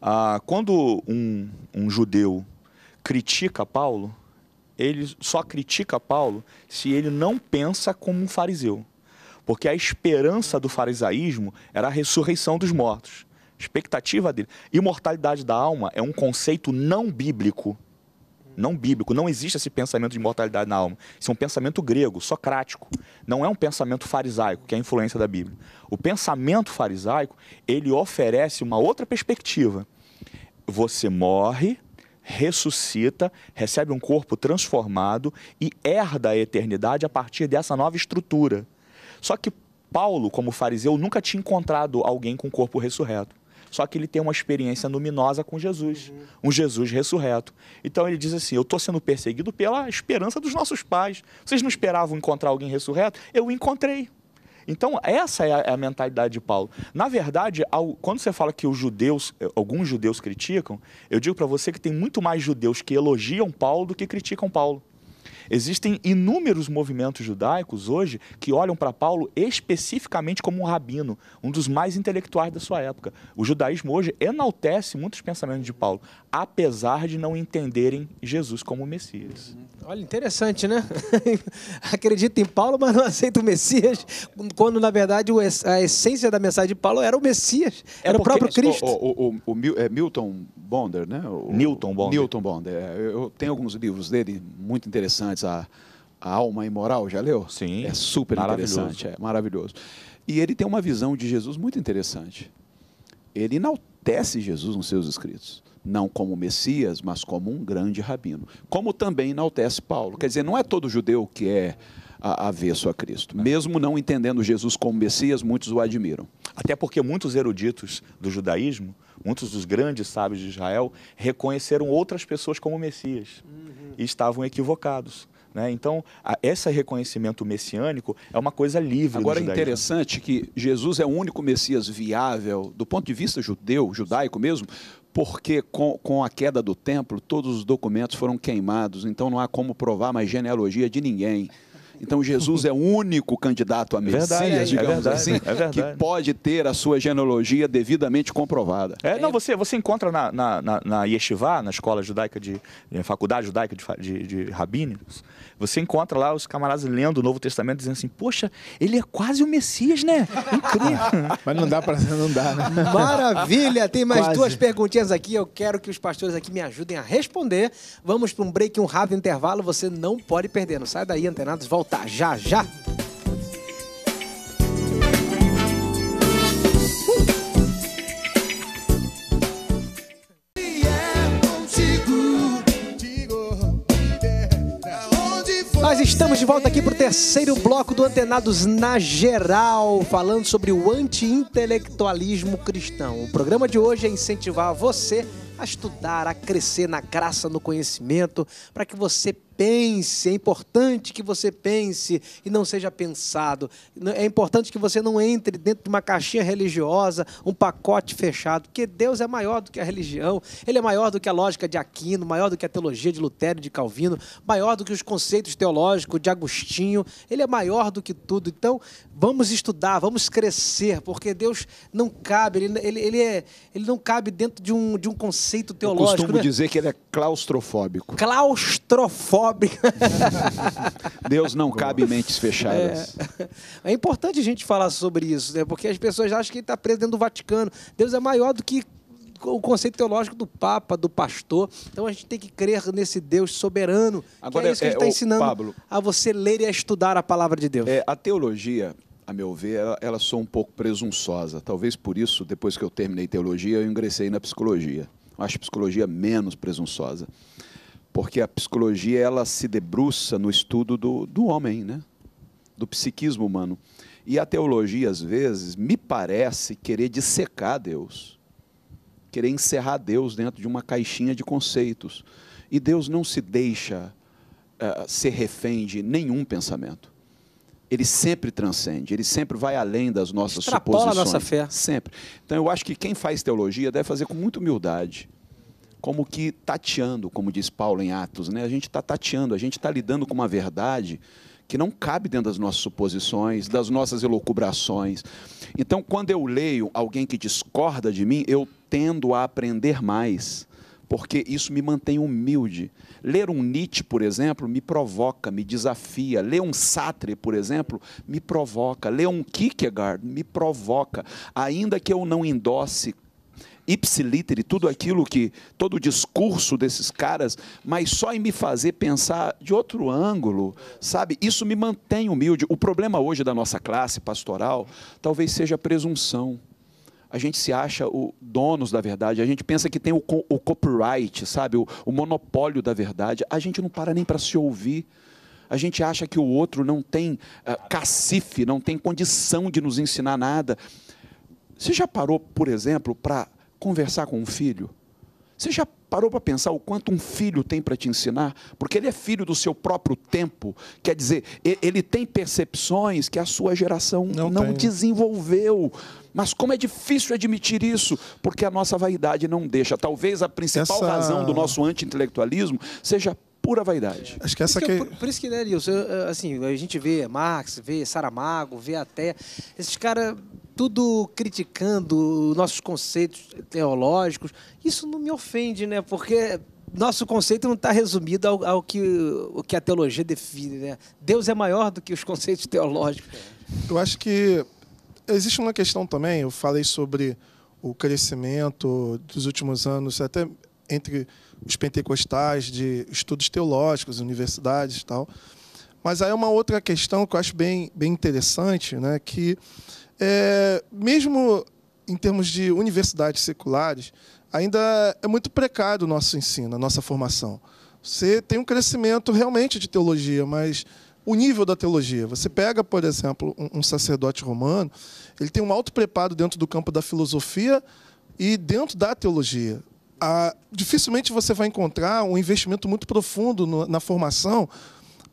Ah, quando um, um judeu critica Paulo, ele só critica Paulo se ele não pensa como um fariseu. Porque a esperança do farisaísmo era a ressurreição dos mortos. expectativa dele. Imortalidade da alma é um conceito não bíblico não bíblico. Não existe esse pensamento de imortalidade na alma. Isso é um pensamento grego, socrático. Não é um pensamento farisaico, que é a influência da Bíblia. O pensamento farisaico, ele oferece uma outra perspectiva. Você morre, ressuscita, recebe um corpo transformado e herda a eternidade a partir dessa nova estrutura. Só que Paulo, como fariseu, nunca tinha encontrado alguém com corpo ressurreto. Só que ele tem uma experiência luminosa com Jesus, uhum. um Jesus ressurreto. Então ele diz assim: Eu estou sendo perseguido pela esperança dos nossos pais. Vocês não esperavam encontrar alguém ressurreto? Eu encontrei. Então, essa é a, é mentalidade de Paulo. Na verdade, ao, quando você fala que os judeus, eh, alguns judeus criticam, eu digo para você que tem muito mais judeus que elogiam Paulo do que criticam Paulo. Existem inúmeros movimentos judaicos hoje que olham para Paulo especificamente como um rabino, um dos mais intelectuais da sua época. O judaísmo hoje enaltece muitos pensamentos de Paulo, apesar de não entenderem Jesus como Messias. Uhum. Olha, interessante, né? [laughs] Acredita em Paulo, mas não aceita o Messias, quando na verdade a essência da mensagem de Paulo era o Messias, é era porque, o próprio Cristo. O, o, o, o é Milton Bonder, né? Newton Bonder. Newton Bonder. É, eu tenho alguns livros dele muito interessantes. A, a Alma Moral, já leu? Sim. É super interessante, é maravilhoso. E ele tem uma visão de Jesus muito interessante. Ele enaltece Jesus nos seus escritos não como Messias, mas como um grande rabino. Como também enaltece Paulo. Quer dizer, não é todo judeu que é avesso a Cristo. Né? Mesmo não entendendo Jesus como Messias, muitos o admiram. Até porque muitos eruditos do judaísmo, muitos dos grandes sábios de Israel, reconheceram outras pessoas como Messias uhum. e estavam equivocados. Né? Então, a, esse reconhecimento messiânico é uma coisa livre. Agora, é interessante que Jesus é o único Messias viável, do ponto de vista judeu, judaico mesmo, porque com, com a queda do templo, todos os documentos foram queimados, então não há como provar mais genealogia de ninguém. Então Jesus é o único candidato a é Messias, verdade, é digamos é verdade, assim, é que pode ter a sua genealogia devidamente comprovada. É, não, você, você encontra na, na, na, Yeshiva, na escola judaica de. Eh, faculdade judaica de, de, de rabínicos, você encontra lá os camaradas lendo o Novo Testamento dizendo assim, poxa, ele é quase o Messias, né? Incrível. [laughs] Mas não dá para não dá, né? Maravilha! Tem mais quase. duas perguntinhas aqui, eu quero que os pastores aqui me ajudem a responder. Vamos para um break, um rápido intervalo, você não pode perder. Não sai daí, antenados, volta volta já já. Nós estamos de volta aqui para o terceiro bloco do Antenados na Geral, falando sobre o anti-intelectualismo cristão. O programa de hoje é incentivar você a estudar, a crescer na graça, no conhecimento, para que você pense. É importante que você pense e não seja pensado. É importante que você não entre dentro de uma caixinha religiosa, um pacote fechado, porque Deus é maior do que a religião, ele é maior do que a lógica de Aquino, maior do que a teologia de Lutero, de Calvino, maior do que os conceitos teológicos de Agostinho, ele é maior do que tudo. Então, vamos estudar, vamos crescer, porque Deus não cabe, ele, ele, ele, é, ele não cabe dentro de um, de um conceito conceito teológico. Eu costumo né? dizer que ele é claustrofóbico. Claustrofóbico. [laughs] Deus não cabe em mentes fechadas. É, é, importante a gente falar sobre isso, né? porque as pessoas acham que ele está preso dentro do Vaticano. Deus é maior do que o conceito teológico do Papa, do pastor. Então a gente tem que crer nesse Deus soberano. É Agora, é isso que ele está é, ensinando Pablo, a você ler e a estudar a palavra de Deus. É, a teologia, a meu ver, ela, ela sou um pouco presunçosa. Talvez por isso, depois que eu terminei teologia, eu ingressei na psicologia. Eu acho psicologia menos presunçosa, porque a psicologia ela se debruça no estudo do, do homem, né? do psiquismo humano. E a teologia, às vezes, me parece querer dissecar Deus, querer encerrar Deus dentro de uma caixinha de conceitos. E Deus não se deixa uh, ser refém de nenhum pensamento ele sempre transcende, ele sempre vai além das nossas Extrapola suposições. a nossa fé. Sempre. Então eu acho que quem faz teologia deve fazer com muita humildade. Como que tateando, como diz Paulo em Atos, né? a gente está tateando, a gente está lidando com uma verdade que não cabe dentro das nossas suposições, das nossas elucubrações. Então, quando eu leio alguém que discorda de mim, eu tendo a aprender mais porque isso me mantém humilde. Ler um Nietzsche, por exemplo, me provoca, me desafia. Ler um Sartre, por exemplo, me provoca. Ler um Kierkegaard me provoca. Ainda que eu não endosse ipsiliter e tudo aquilo que todo o discurso desses caras, mas só em me fazer pensar de outro ângulo, sabe? Isso me mantém humilde. O problema hoje da nossa classe pastoral talvez seja a presunção a gente se acha o donos da verdade, a gente pensa que tem o, o copyright, sabe, o, o monopólio da verdade. A gente não para nem para se ouvir. A gente acha que o outro não tem uh, cacife, não tem condição de nos ensinar nada. Você já parou, por exemplo, para conversar com um filho? Você já parou para pensar o quanto um filho tem para te ensinar? Porque ele é filho do seu próprio tempo. Quer dizer, ele tem percepções que a sua geração não, não desenvolveu. Mas como é difícil admitir isso, porque a nossa vaidade não deixa. Talvez a principal Essa... razão do nosso anti-intelectualismo seja pura vaidade. Acho que essa por que, é que... Por, por, isso que, né, Nilson, assim, a gente vê Marx, vê Saramago, vê até esses caras tudo criticando nossos conceitos teológicos. Isso não me ofende, né? Porque nosso conceito não está resumido ao, ao que, o que a teologia define, né? Deus é maior do que os [laughs] conceitos teológicos. Eu acho que existe uma questão também, eu falei sobre o crescimento dos últimos anos, até entre os pentecostais, de estudos teológicos, universidades e tal. Mas aí é uma outra questão que eu acho bem, bem interessante, né? que é, mesmo em termos de universidades seculares, ainda é muito precário o nosso ensino, a nossa formação. Você tem um crescimento realmente de teologia, mas o nível da teologia. Você pega, por exemplo, um, um sacerdote romano, ele tem um alto preparo dentro do campo da filosofia e dentro da teologia. Ah, dificilmente você vai encontrar um investimento muito profundo no, na formação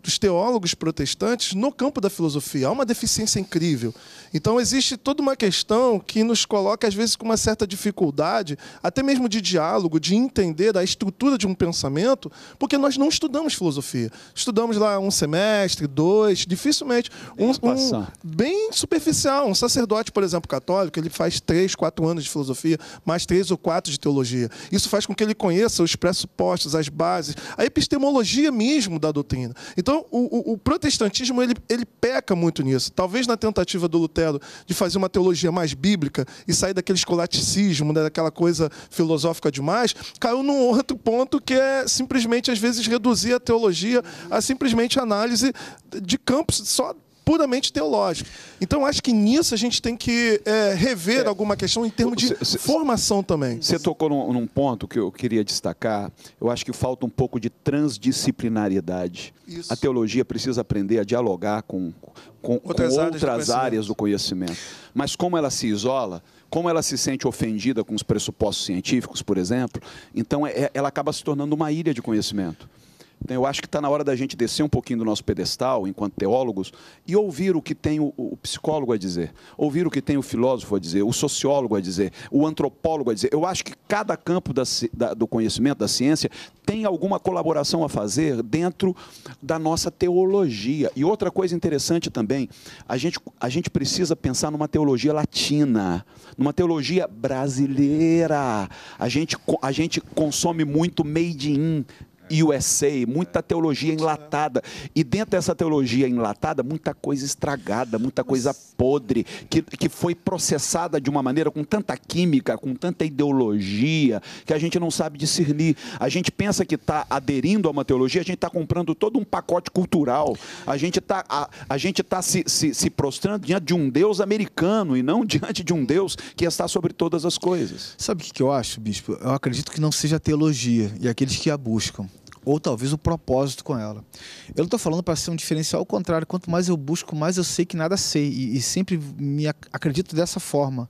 dos teólogos protestantes no campo da filosofia. Há uma deficiência incrível. Então, existe toda uma questão que nos coloca, às vezes, com uma certa dificuldade, até mesmo de diálogo, de entender a estrutura de um pensamento, porque nós não estudamos filosofia. Estudamos lá um semestre, dois, dificilmente. Um, um bem superficial. Um sacerdote, por exemplo, católico, ele faz três, quatro anos de filosofia, mais três ou quatro de teologia. Isso faz com que ele conheça os pressupostos, as bases, a epistemologia mesmo da doutrina. Então, então, o, o, o, protestantismo ele, ele peca muito nisso. Talvez na tentativa do Lutero de fazer uma teologia mais bíblica e sair daquele escolaticismo, né, daquela coisa filosófica demais, caiu num outro ponto que é simplesmente, às vezes, reduzir a teologia a simplesmente análise de campos só puramente teológico. Então, acho que nisso a gente tem que é, rever é, alguma questão em termos de cê, formação também. Você tocou num, num, ponto que eu queria destacar. Eu acho que falta um pouco de transdisciplinaridade. Isso. A teologia precisa aprender a dialogar com, com outras, com áreas, outras áreas do conhecimento. Mas como ela se isola, como ela se sente ofendida com os pressupostos científicos, por exemplo, então é, é ela acaba se tornando uma ilha de conhecimento. Então, eu acho que está na hora da gente descer um pouquinho do nosso pedestal, enquanto teólogos, e ouvir o que tem o, o psicólogo a dizer, ouvir o que tem o filósofo a dizer, o sociólogo a dizer, o antropólogo a dizer. Eu acho que cada campo da, da, do conhecimento, da ciência, tem alguma colaboração a fazer dentro da nossa teologia. E outra coisa interessante também, a gente, a gente precisa pensar numa teologia latina, numa teologia brasileira. A gente, a gente consome muito made in USA, muita é. teologia enlatada. E dentro dessa teologia enlatada, muita coisa estragada, muita coisa podre, que, que foi processada de uma maneira com tanta química, com tanta ideologia, que a gente não sabe discernir. A gente pensa que está aderindo a uma teologia, a gente está comprando todo um pacote cultural, a gente está a, a gente tá se, se, se prostrando diante de um Deus americano e não [laughs] diante de um Deus que está sobre todas as coisas. Sabe o que eu acho, bispo? Eu acredito que não seja teologia e aqueles que a buscam ou talvez o propósito com ela. Eu não estou falando para ser um diferencial, ao contrário, quanto mais eu busco, mais eu sei que nada sei e, e sempre me ac acredito dessa forma.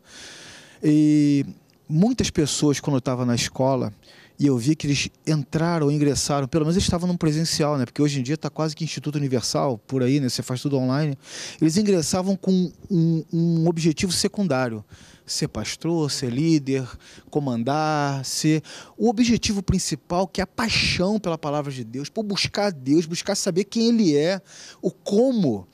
E muitas pessoas, quando eu estava na escola, e eu vi que eles entraram, ingressaram, pelo menos eles estavam num presencial, né? Porque hoje em dia está quase que Instituto Universal, por aí, né? Você faz tudo online. Eles ingressavam com um, um objetivo secundário ser pastor, ser líder, comandar, ser o objetivo principal que é a paixão pela palavra de Deus, por buscar Deus, buscar saber quem ele é, o como.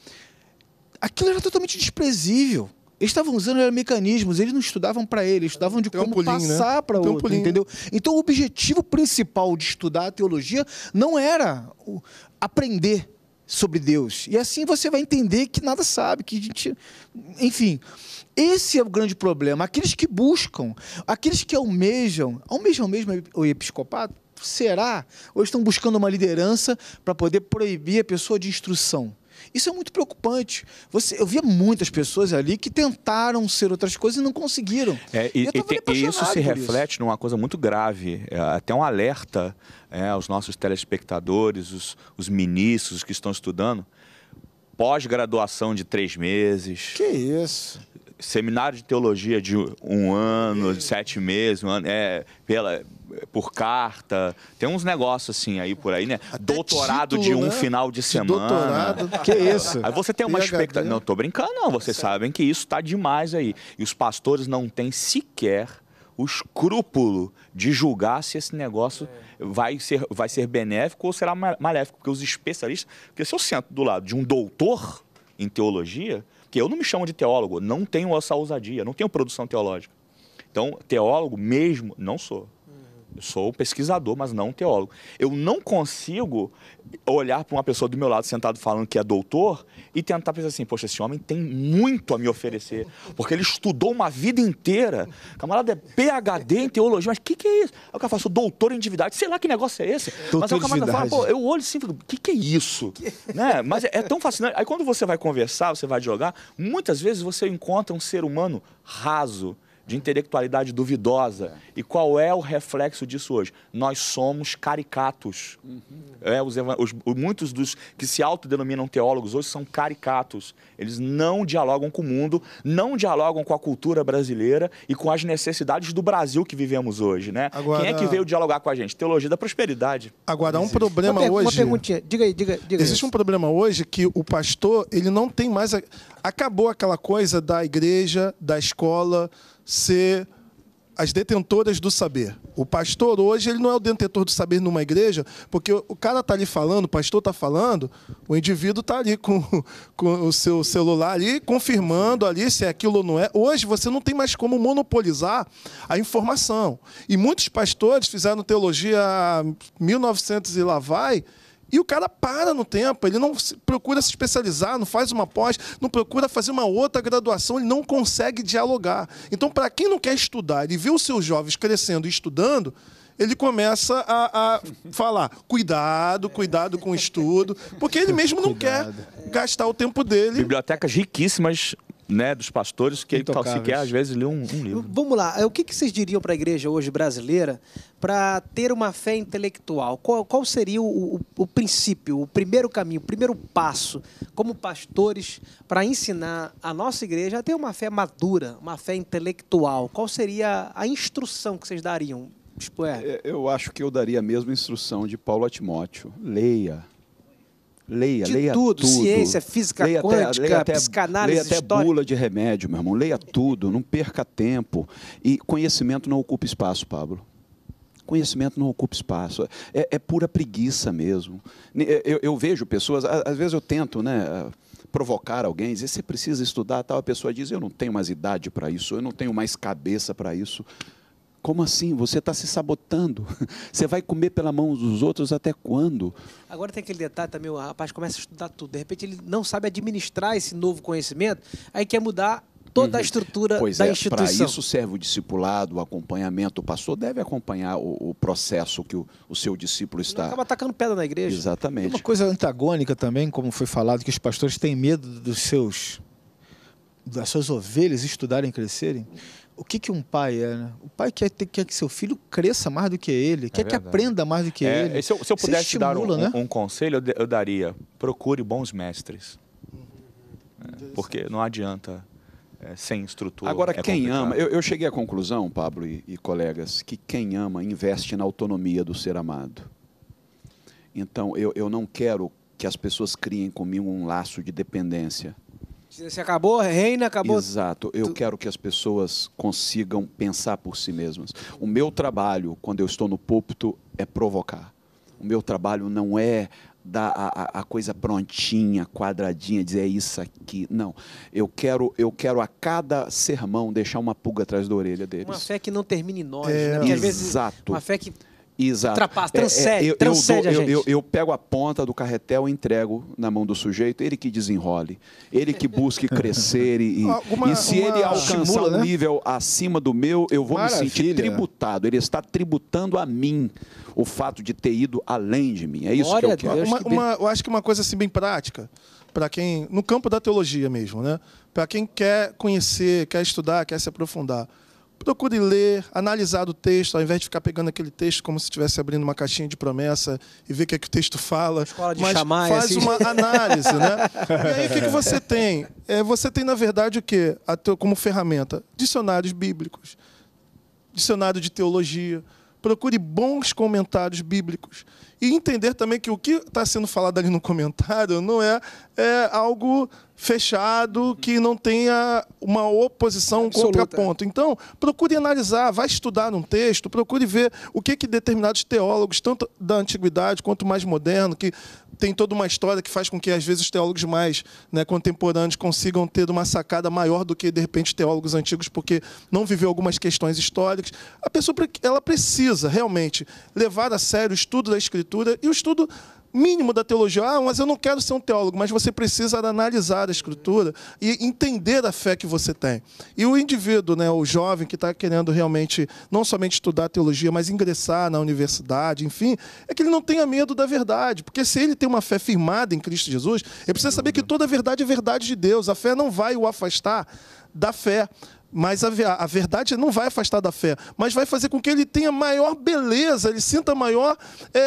Aquilo era totalmente desprezível. Eles estavam usando mecanismos, eles não estudavam para ele, eles estudavam de como né? passar para para outro, né? entendeu? Então o objetivo principal de estudar a teologia não era aprender sobre Deus. E assim você vai entender que nada sabe, que a gente, enfim, esse é o grande problema. Aqueles que buscam, aqueles que almejam, almejam mesmo o episcopado? Será? Ou estão buscando uma liderança para poder proibir a pessoa de instrução? Isso é muito preocupante. Você, eu via muitas pessoas ali que tentaram ser outras coisas e não conseguiram. É, e, e, e, e, isso se reflete isso. numa coisa muito grave, é, até um alerta é, aos nossos telespectadores, os, os ministros que estão estudando pós-graduação de três meses. Que isso? seminário de teologia de um ano, de sete meses, um ano, é, pela, por carta. Tem uns negócios assim aí por aí, né? Até doutorado título, de um né? final de, de semana. Doutorado. [laughs] Que isso? Aí você tem uma expectativa. Não, tô brincando, não. Vocês é sabem que isso tá demais aí. E os pastores não têm sequer o escrúpulo de julgar se esse negócio é. vai, ser, vai ser benéfico ou será maléfico. Porque os especialistas. Porque se eu sento do lado de um doutor em teologia, que eu não me chamo de teólogo, não tenho essa ousadia, não tenho produção teológica. Então, teólogo mesmo, não sou. Eu sou pesquisador, mas não teólogo. Eu não consigo olhar para uma pessoa do meu lado sentado falando que é doutor e tentar pensar assim: poxa, esse homem tem muito a me oferecer, porque ele estudou uma vida inteira. Camarada é PHD em teologia, mas o que, que é isso? Aí o cara fala: sou doutor em divindade? sei lá que negócio é esse. Doutor mas aí o camarada fala: pô, eu olho assim, o que, que é isso? Que... É né? Mas é, é tão fascinante. Aí quando você vai conversar, você vai jogar, muitas vezes você encontra um ser humano raso de intelectualidade duvidosa. É. E qual é o reflexo disso hoje? Nós somos caricatos. Uhum. É, os, os, muitos dos que se autodenominam teólogos hoje são caricatos. Eles não dialogam com o mundo, não dialogam com a cultura brasileira e com as necessidades do Brasil que vivemos hoje. Né? Agora... Quem é que veio dialogar com a gente? Teologia da prosperidade. Agora, há um problema uma hoje. Uma perguntinha. Diga aí, diga, diga Existe isso. um problema hoje que o pastor ele não tem mais. A Acabou aquela coisa da igreja, da escola ser as detentoras do saber. O pastor hoje ele não é o detentor do saber numa igreja, porque o cara está ali falando, o pastor está falando, o indivíduo está ali com, [laughs] com, o seu celular ali, confirmando ali se é aquilo ou não é. Hoje você não tem mais como monopolizar a informação. E muitos pastores fizeram teologia 1900 e lá vai, e o cara para no tempo, ele não procura se especializar, não faz uma pós, não procura fazer uma outra graduação, ele não consegue dialogar. Então, para quem não quer estudar e vê os seus jovens crescendo e estudando, ele começa a, a falar: cuidado, cuidado com o estudo, porque ele mesmo não cuidado. quer gastar o tempo dele. Bibliotecas riquíssimas né, dos pastores que tal, sequer às vezes lê um, um, livro. Vamos lá, é, o que, que vocês diriam para a igreja hoje brasileira para ter uma fé intelectual? Qual, qual seria o, o, o, princípio, o primeiro caminho, o primeiro passo como pastores para ensinar a nossa igreja a ter uma fé madura, uma fé intelectual? Qual seria a instrução que vocês dariam? Tipo, é... Eu acho que eu daria a mesma instrução de Paulo a Timóteo. Leia, Leia, de leia tudo, tudo. Ciência, física leia quântica, até, leia até, psicanálise, Leia até história. bula de remédio, meu irmão. Leia tudo, não perca tempo. E conhecimento não ocupa espaço, Pablo. Conhecimento não ocupa espaço. É, é pura preguiça mesmo. É, eu, eu, vejo pessoas, às vezes eu tento, né? provocar alguém, dizer, você precisa estudar, tal, a pessoa diz, eu não tenho mais idade para isso, eu não tenho mais cabeça para isso. Como assim? Você está se sabotando. [laughs] Você vai comer pela mão dos outros até quando? Agora tem aquele detalhe também, o rapaz começa a estudar tudo. De repente ele não sabe administrar esse novo conhecimento, aí quer mudar toda a uhum. estrutura pois da é, instituição. Para isso serve o discipulado, o acompanhamento. O pastor deve acompanhar o, o processo que o, o, seu discípulo está. Não acaba atacando pedra na igreja. Exatamente. Uma coisa antagônica também, como foi falado, que os pastores têm medo dos seus das suas ovelhas estudarem e crescerem o que, que um pai é, né? O pai quer, ter, quer que seu filho cresça mais do que ele, é quer verdade. que aprenda mais do que é, ele. Se eu, se eu pudesse estimula, dar um, né? um, um conselho, eu, eu, daria: procure bons mestres. É, porque não adianta é, sem estrutura Agora, é quem complicado. ama, eu, eu, cheguei à conclusão, Pablo e, e colegas, que quem ama investe na autonomia do ser amado. Então, eu, eu não quero que as pessoas criem comigo um laço de dependência se acabou, reina, acabou. Exato. Eu tu... quero que as pessoas consigam pensar por si mesmas. O meu trabalho, quando eu estou no púlpito, é provocar. O meu trabalho não é dar a, a, coisa prontinha, quadradinha, dizer é isso aqui. Não. Eu quero, eu quero a cada sermão deixar uma pulga atrás da orelha deles. Uma fé que não termine em nós. É, né? exato. Vezes, uma fé que Exato. Ultrapassa, transcende, é, é, eu, eu, dou, a gente. Eu, eu, pego a ponta do carretel e entrego na mão do sujeito, ele que desenrole, ele que busque [laughs] crescer e, e se ele alcançar um né? nível acima do meu, eu vou Maravilha. me sentir tributado. Ele está tributando a mim o fato de ter ido além de mim. É isso Glória que eu quero. Uma, uma, eu acho que uma coisa assim bem prática, para quem no campo da teologia mesmo, né? Para quem quer conhecer, quer estudar, quer se aprofundar procure ler, analisar o texto, ao invés de ficar pegando aquele texto como se estivesse abrindo uma caixinha de promessa e ver o que, é que o texto fala. Escola de mas chamar, é faz assim. uma análise, né? [laughs] E aí o que, que você tem? É, você tem, na verdade, o quê? Teu, como ferramenta? Dicionários bíblicos, dicionário de teologia. Procure bons comentários bíblicos. E entender também que o que está sendo falado ali no comentário não é, é algo fechado que não tenha uma oposição, um contraponto. Então, procure analisar, vai estudar um texto, procure ver o que, que determinados teólogos, tanto da antiguidade quanto mais moderno, que tem toda uma história que faz com que, às vezes, os teólogos mais né, contemporâneos consigam ter uma sacada maior do que, de repente, teólogos antigos, porque não viveu algumas questões históricas. A pessoa ela precisa realmente levar a sério o estudo da escritura e o estudo mínimo da teologia. Ah, mas eu não quero ser um teólogo, mas você precisa analisar a escritura e entender a fé que você tem. E o indivíduo, né, o jovem que está querendo realmente não somente estudar teologia, mas ingressar na universidade, enfim, é que ele não tenha medo da verdade, porque se ele tem uma fé firmada em Cristo Jesus, ele precisa saber que toda verdade é verdade de Deus. A fé não vai o afastar da fé. Mas a, a, verdade não vai afastar da fé, mas vai fazer com que ele tenha maior beleza, ele sinta maior. É,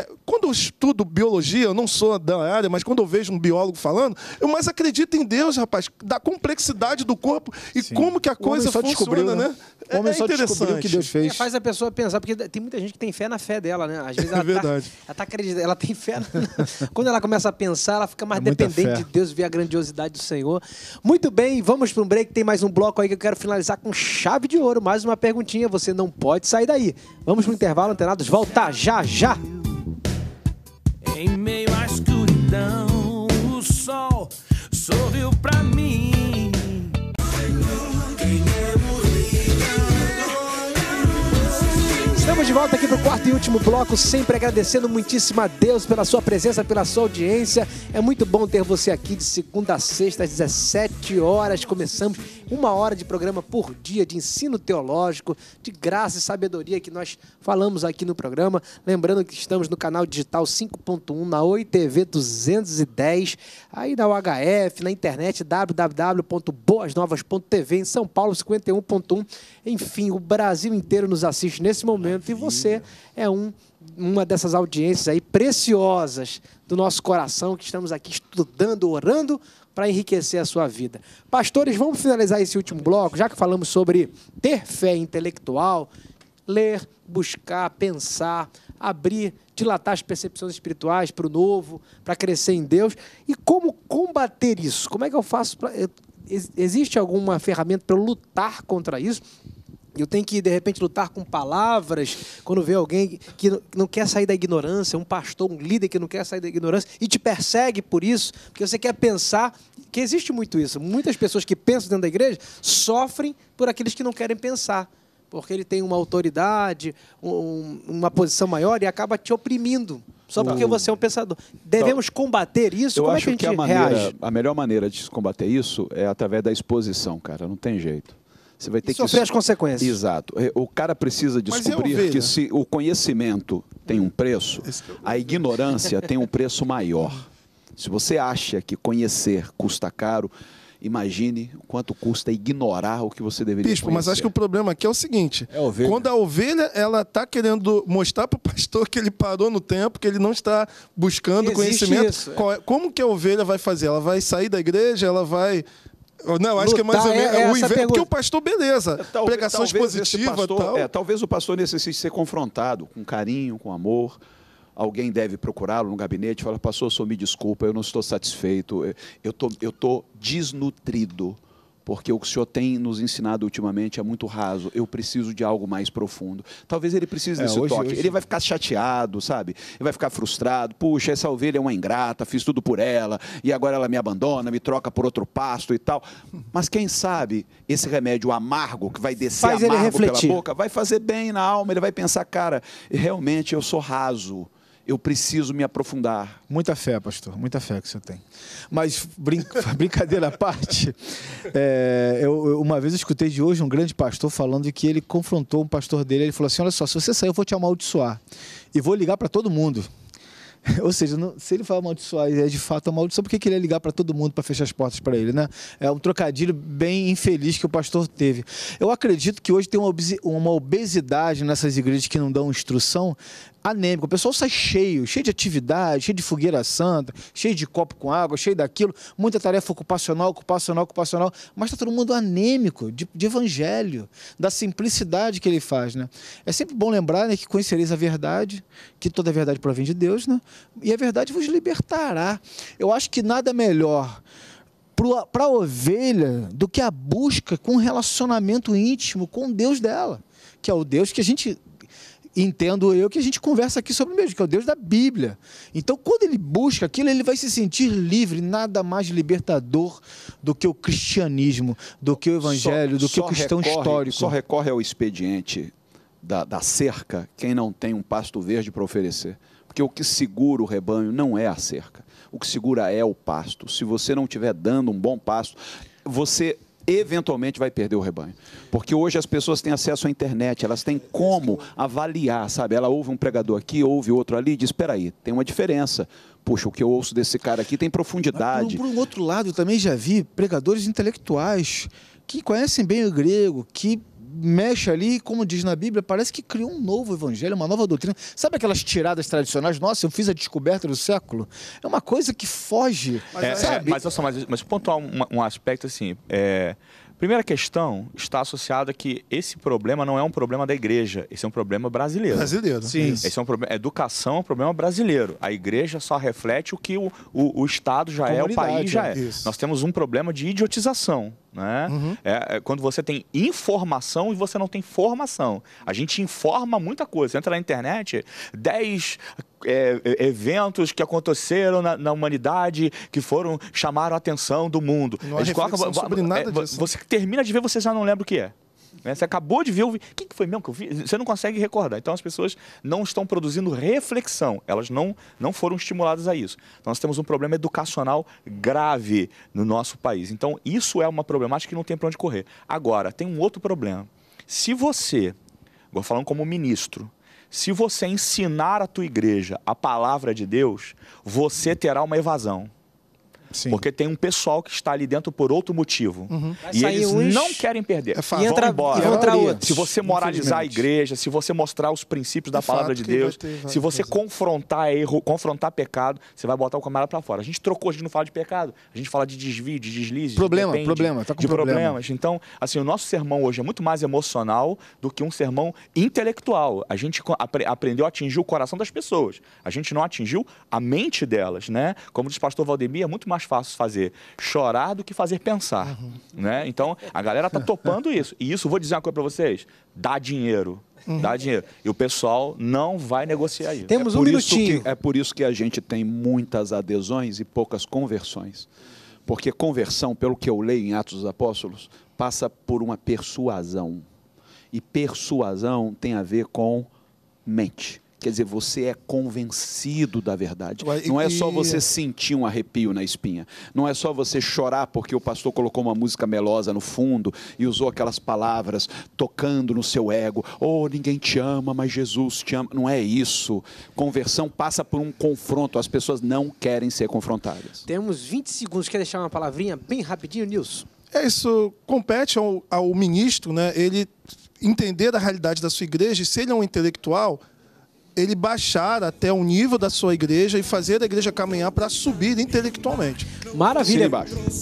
é, quando eu estudo biologia, eu não sou da área, mas quando eu vejo um biólogo falando, eu mais acredito em Deus, rapaz, da complexidade do corpo e Sim. como que a coisa funciona, descobriu, né? né? O homem é, é, só descobriu o que Deus fez. É, faz a pessoa pensar, porque tem muita gente que tem fé na fé dela, né? Às vezes é ela, é verdade. Tá, ela tá acreditando, ela tem fé. Na... [laughs] quando ela começa a pensar, ela fica mais dependente de Deus, ver a grandiosidade do Senhor. Muito bem, vamos para um break, tem mais um bloco aí que quero finalizar com chave de ouro. Mais uma perguntinha, você não pode sair daí. Vamos pro intervalo, antenados. Volta já, já! Em meio à escuridão, o sol sorriu pra mim. Estamos de volta aqui para o quarto e último bloco, sempre agradecendo muitíssimo a Deus pela sua presença, pela sua audiência. É muito bom ter você aqui de segunda a sexta, às 17 horas. Começamos uma hora de programa por dia de ensino teológico, de graça e sabedoria que nós falamos aqui no programa. Lembrando que estamos no canal digital 5.1, na OITV 210, aí na UHF, na internet www.boasnovas.tv, em São Paulo 51.1. Enfim, o Brasil inteiro nos assiste nesse momento Maravilha. e você é um uma dessas audiências aí preciosas do nosso coração que estamos aqui estudando, orando para enriquecer a sua vida. Pastores, vamos finalizar esse último bloco, já que falamos sobre ter fé intelectual, ler, buscar, pensar, abrir, dilatar as percepções espirituais para o novo, para crescer em Deus. E como combater isso? Como é que eu faço? Pra... Existe alguma ferramenta para lutar contra isso? Eu tenho que, de repente, lutar com palavras quando vê alguém que não quer sair da ignorância, um pastor, um líder que não quer sair da ignorância e te persegue por isso, porque você quer pensar, que existe muito isso. Muitas pessoas que pensam dentro da igreja sofrem por aqueles que não querem pensar, porque ele tem uma autoridade, um, uma posição maior e acaba te oprimindo. Só porque você é um pensador. Devemos então, combater isso? Eu Como é acho é que a, que a, maneira, a melhor maneira de combater isso é através da exposição, cara. Não tem jeito. Você vai ter e que sofrer as consequências. Exato. É, o cara precisa descobrir que né? se o conhecimento tem um preço, a ignorância tem um preço maior. Se você acha que conhecer custa caro, imagine quanto custa ignorar o que você deveria Bispo, conhecer. mas acho que o problema aqui é o seguinte: é a quando a ovelha ela está querendo mostrar para o pastor que ele parou no tempo, que ele não está buscando Existe conhecimento, isso, é. é como que a ovelha vai fazer? Ela vai sair da igreja? Ela vai não, acho que é mais ou menos. É, é o inverno, porque o pastor, beleza. É, talvez, pregações talvez positivas. tal. É, talvez o pastor necessite ser confrontado com carinho, com amor. Alguém deve procurá-lo no gabinete e falar: Pastor, só me desculpa, eu não estou satisfeito, eu tô, estou tô desnutrido porque o que o senhor tem nos ensinado ultimamente é muito raso. Eu preciso de algo mais profundo. Talvez ele precise é, desse é, hoje, toque. Hoje... Ele vai ficar chateado, sabe? Ele vai ficar frustrado. Puxa, essa ovelha é uma ingrata, fiz tudo por ela e agora ela me abandona, me troca por outro pasto e tal. Mas quem sabe esse remédio amargo que vai descer Faz amargo pela boca vai fazer bem na alma. Ele vai pensar, cara, realmente eu sou raso eu preciso me aprofundar. Muita fé, pastor, muita fé que o senhor tem. Mas, brin [laughs] brincadeira à parte, é, eu, eu, uma vez eu escutei de hoje um grande pastor falando que ele confrontou um pastor dele. Ele falou assim: Olha só, se você sair, eu vou te amaldiçoar e vou ligar para todo mundo. [laughs] Ou seja, não, se ele falar amaldiçoar e é de fato amaldiçoar, por que, que ele ia ligar para todo mundo para fechar as portas para ele, né? É um trocadilho bem infeliz que o pastor teve. Eu acredito que hoje tem uma, uma obesidade nessas igrejas que não dão instrução anêmico. O pessoal sai cheio, cheio de atividade, cheio de fogueira santa, cheio de copo com água, cheio daquilo, muita tarefa ocupacional, ocupacional, ocupacional, mas está todo mundo anêmico de, de, evangelho, da simplicidade que ele faz, né? É sempre bom lembrar né, que conhecereis a verdade, que toda a verdade provém de Deus, né? E a verdade vos libertará. Eu acho que nada melhor para a ovelha do que a busca com relacionamento íntimo com Deus dela, que é o Deus que a gente entendo eu que a gente conversa aqui sobre o mesmo, que é o Deus da Bíblia. Então, quando ele busca aquilo, ele vai se sentir livre, nada mais libertador do que o cristianismo, do que o evangelho, só, do que o cristão recorre, histórico. Só recorre ao expediente da, da cerca quem não tem um pasto verde para oferecer. Porque o que segura o rebanho não é a cerca. O que segura é o pasto. Se você não estiver dando um bom pasto, você eventualmente vai perder o rebanho. Porque hoje as pessoas têm acesso à internet, elas têm como avaliar, sabe? Ela ouve um pregador aqui, ouve outro ali e diz: espera aí, tem uma diferença. Puxa, o que eu ouço desse cara aqui tem profundidade. por, por um outro lado, eu também já vi pregadores intelectuais que conhecem bem o grego, que mexe ali, como diz na Bíblia, parece que criou um novo evangelho, uma nova doutrina. Sabe aquelas tiradas tradicionais? Nossa, eu fiz a descoberta do século. É uma coisa que foge, mas, é, sabe? É, mas, só, mas, mas pontuar um, um aspecto assim, é, Primeira questão está associada que esse problema não é um problema da igreja, esse é um problema brasileiro. Brasileiro. Sim. Isso. Esse é um problema. Educação é um problema brasileiro. A igreja só reflete o que o, o, o Estado já é, o país já né? é. Nós temos um problema de idiotização. Né? Uhum. É, é, quando você tem informação e você não tem formação. A gente informa muita coisa. Você entra na internet, 10 é, é, eventos que aconteceram na, na, humanidade que foram chamaram a atenção do mundo. Não há sobre nada é, disso. Você termina de ver, você já não lembra o que é. Né? Você acabou de ver o que, que foi mesmo que eu vi? Você não consegue recordar. Então as pessoas não estão produzindo reflexão, elas não, não foram estimuladas a isso. Então, nós temos um problema educacional grave no nosso país. Então isso é uma problemática que não tem para onde correr. Agora, tem um outro problema. Se você, vou falando como ministro, se você ensinar a tua igreja a palavra de Deus, você terá uma evasão. Sim. Porque tem um pessoal que está ali dentro por outro motivo. Uhum. E eles uns... não querem perder. É E entra, vão embora. E Se você moralizar a igreja, se você mostrar os princípios da palavra de Deus, se você confrontar erro, confrontar pecado, você vai botar o camarada para fora. A gente trocou, a gente não fala de pecado, a gente fala de desvio, de deslize. Problema, depende, problema, tá com de problema. problemas. Então, assim, o nosso sermão hoje é muito mais emocional do que um sermão intelectual. A gente aprendeu a atingir o coração das pessoas. A gente não atingiu a mente delas, né? Como diz o pastor Valdemir, é muito mais mais fácil fazer chorar do que fazer pensar. Uhum. Né? Então, a galera tá topando [laughs] isso. E isso, vou dizer uma coisa para vocês, dá dinheiro. Uhum. Dá dinheiro. E o pessoal não vai negociar isso. Temos é um minutinho. Que, é por isso que a gente tem muitas adesões e poucas conversões. Porque conversão, pelo que eu leio em Atos dos Apóstolos, passa por uma persuasão. E persuasão tem a ver com mente. Quer dizer, você é convencido da verdade. não é só você é. sentir um arrepio na espinha. Não é só você chorar porque o pastor colocou uma música melosa no fundo e usou aquelas palavras tocando no seu ego. Oh, ninguém te ama, mas Jesus te ama. Não é isso. Conversão passa por um confronto. As pessoas não querem ser confrontadas. Temos 20 segundos. Quer deixar uma palavrinha bem rapidinho, Nilson? É isso, compete ao, ao ministro, né? Ele entender a realidade da sua igreja, e se ele é um intelectual, ele baixar até o nível da sua igreja e fazer a igreja caminhar para subir intelectualmente. Maravilha.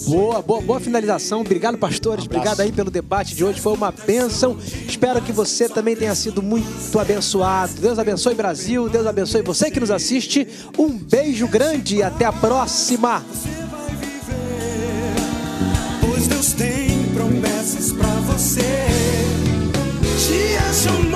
Boa, boa, boa finalização. Obrigado, pastores. Um Obrigado aí pelo debate de hoje. Foi uma bênção. Espero que você também tenha sido muito abençoado. Deus abençoe Brasil. Deus abençoe você que nos assiste. Um beijo grande e até a próxima. Pois Deus tem promessas para você. Te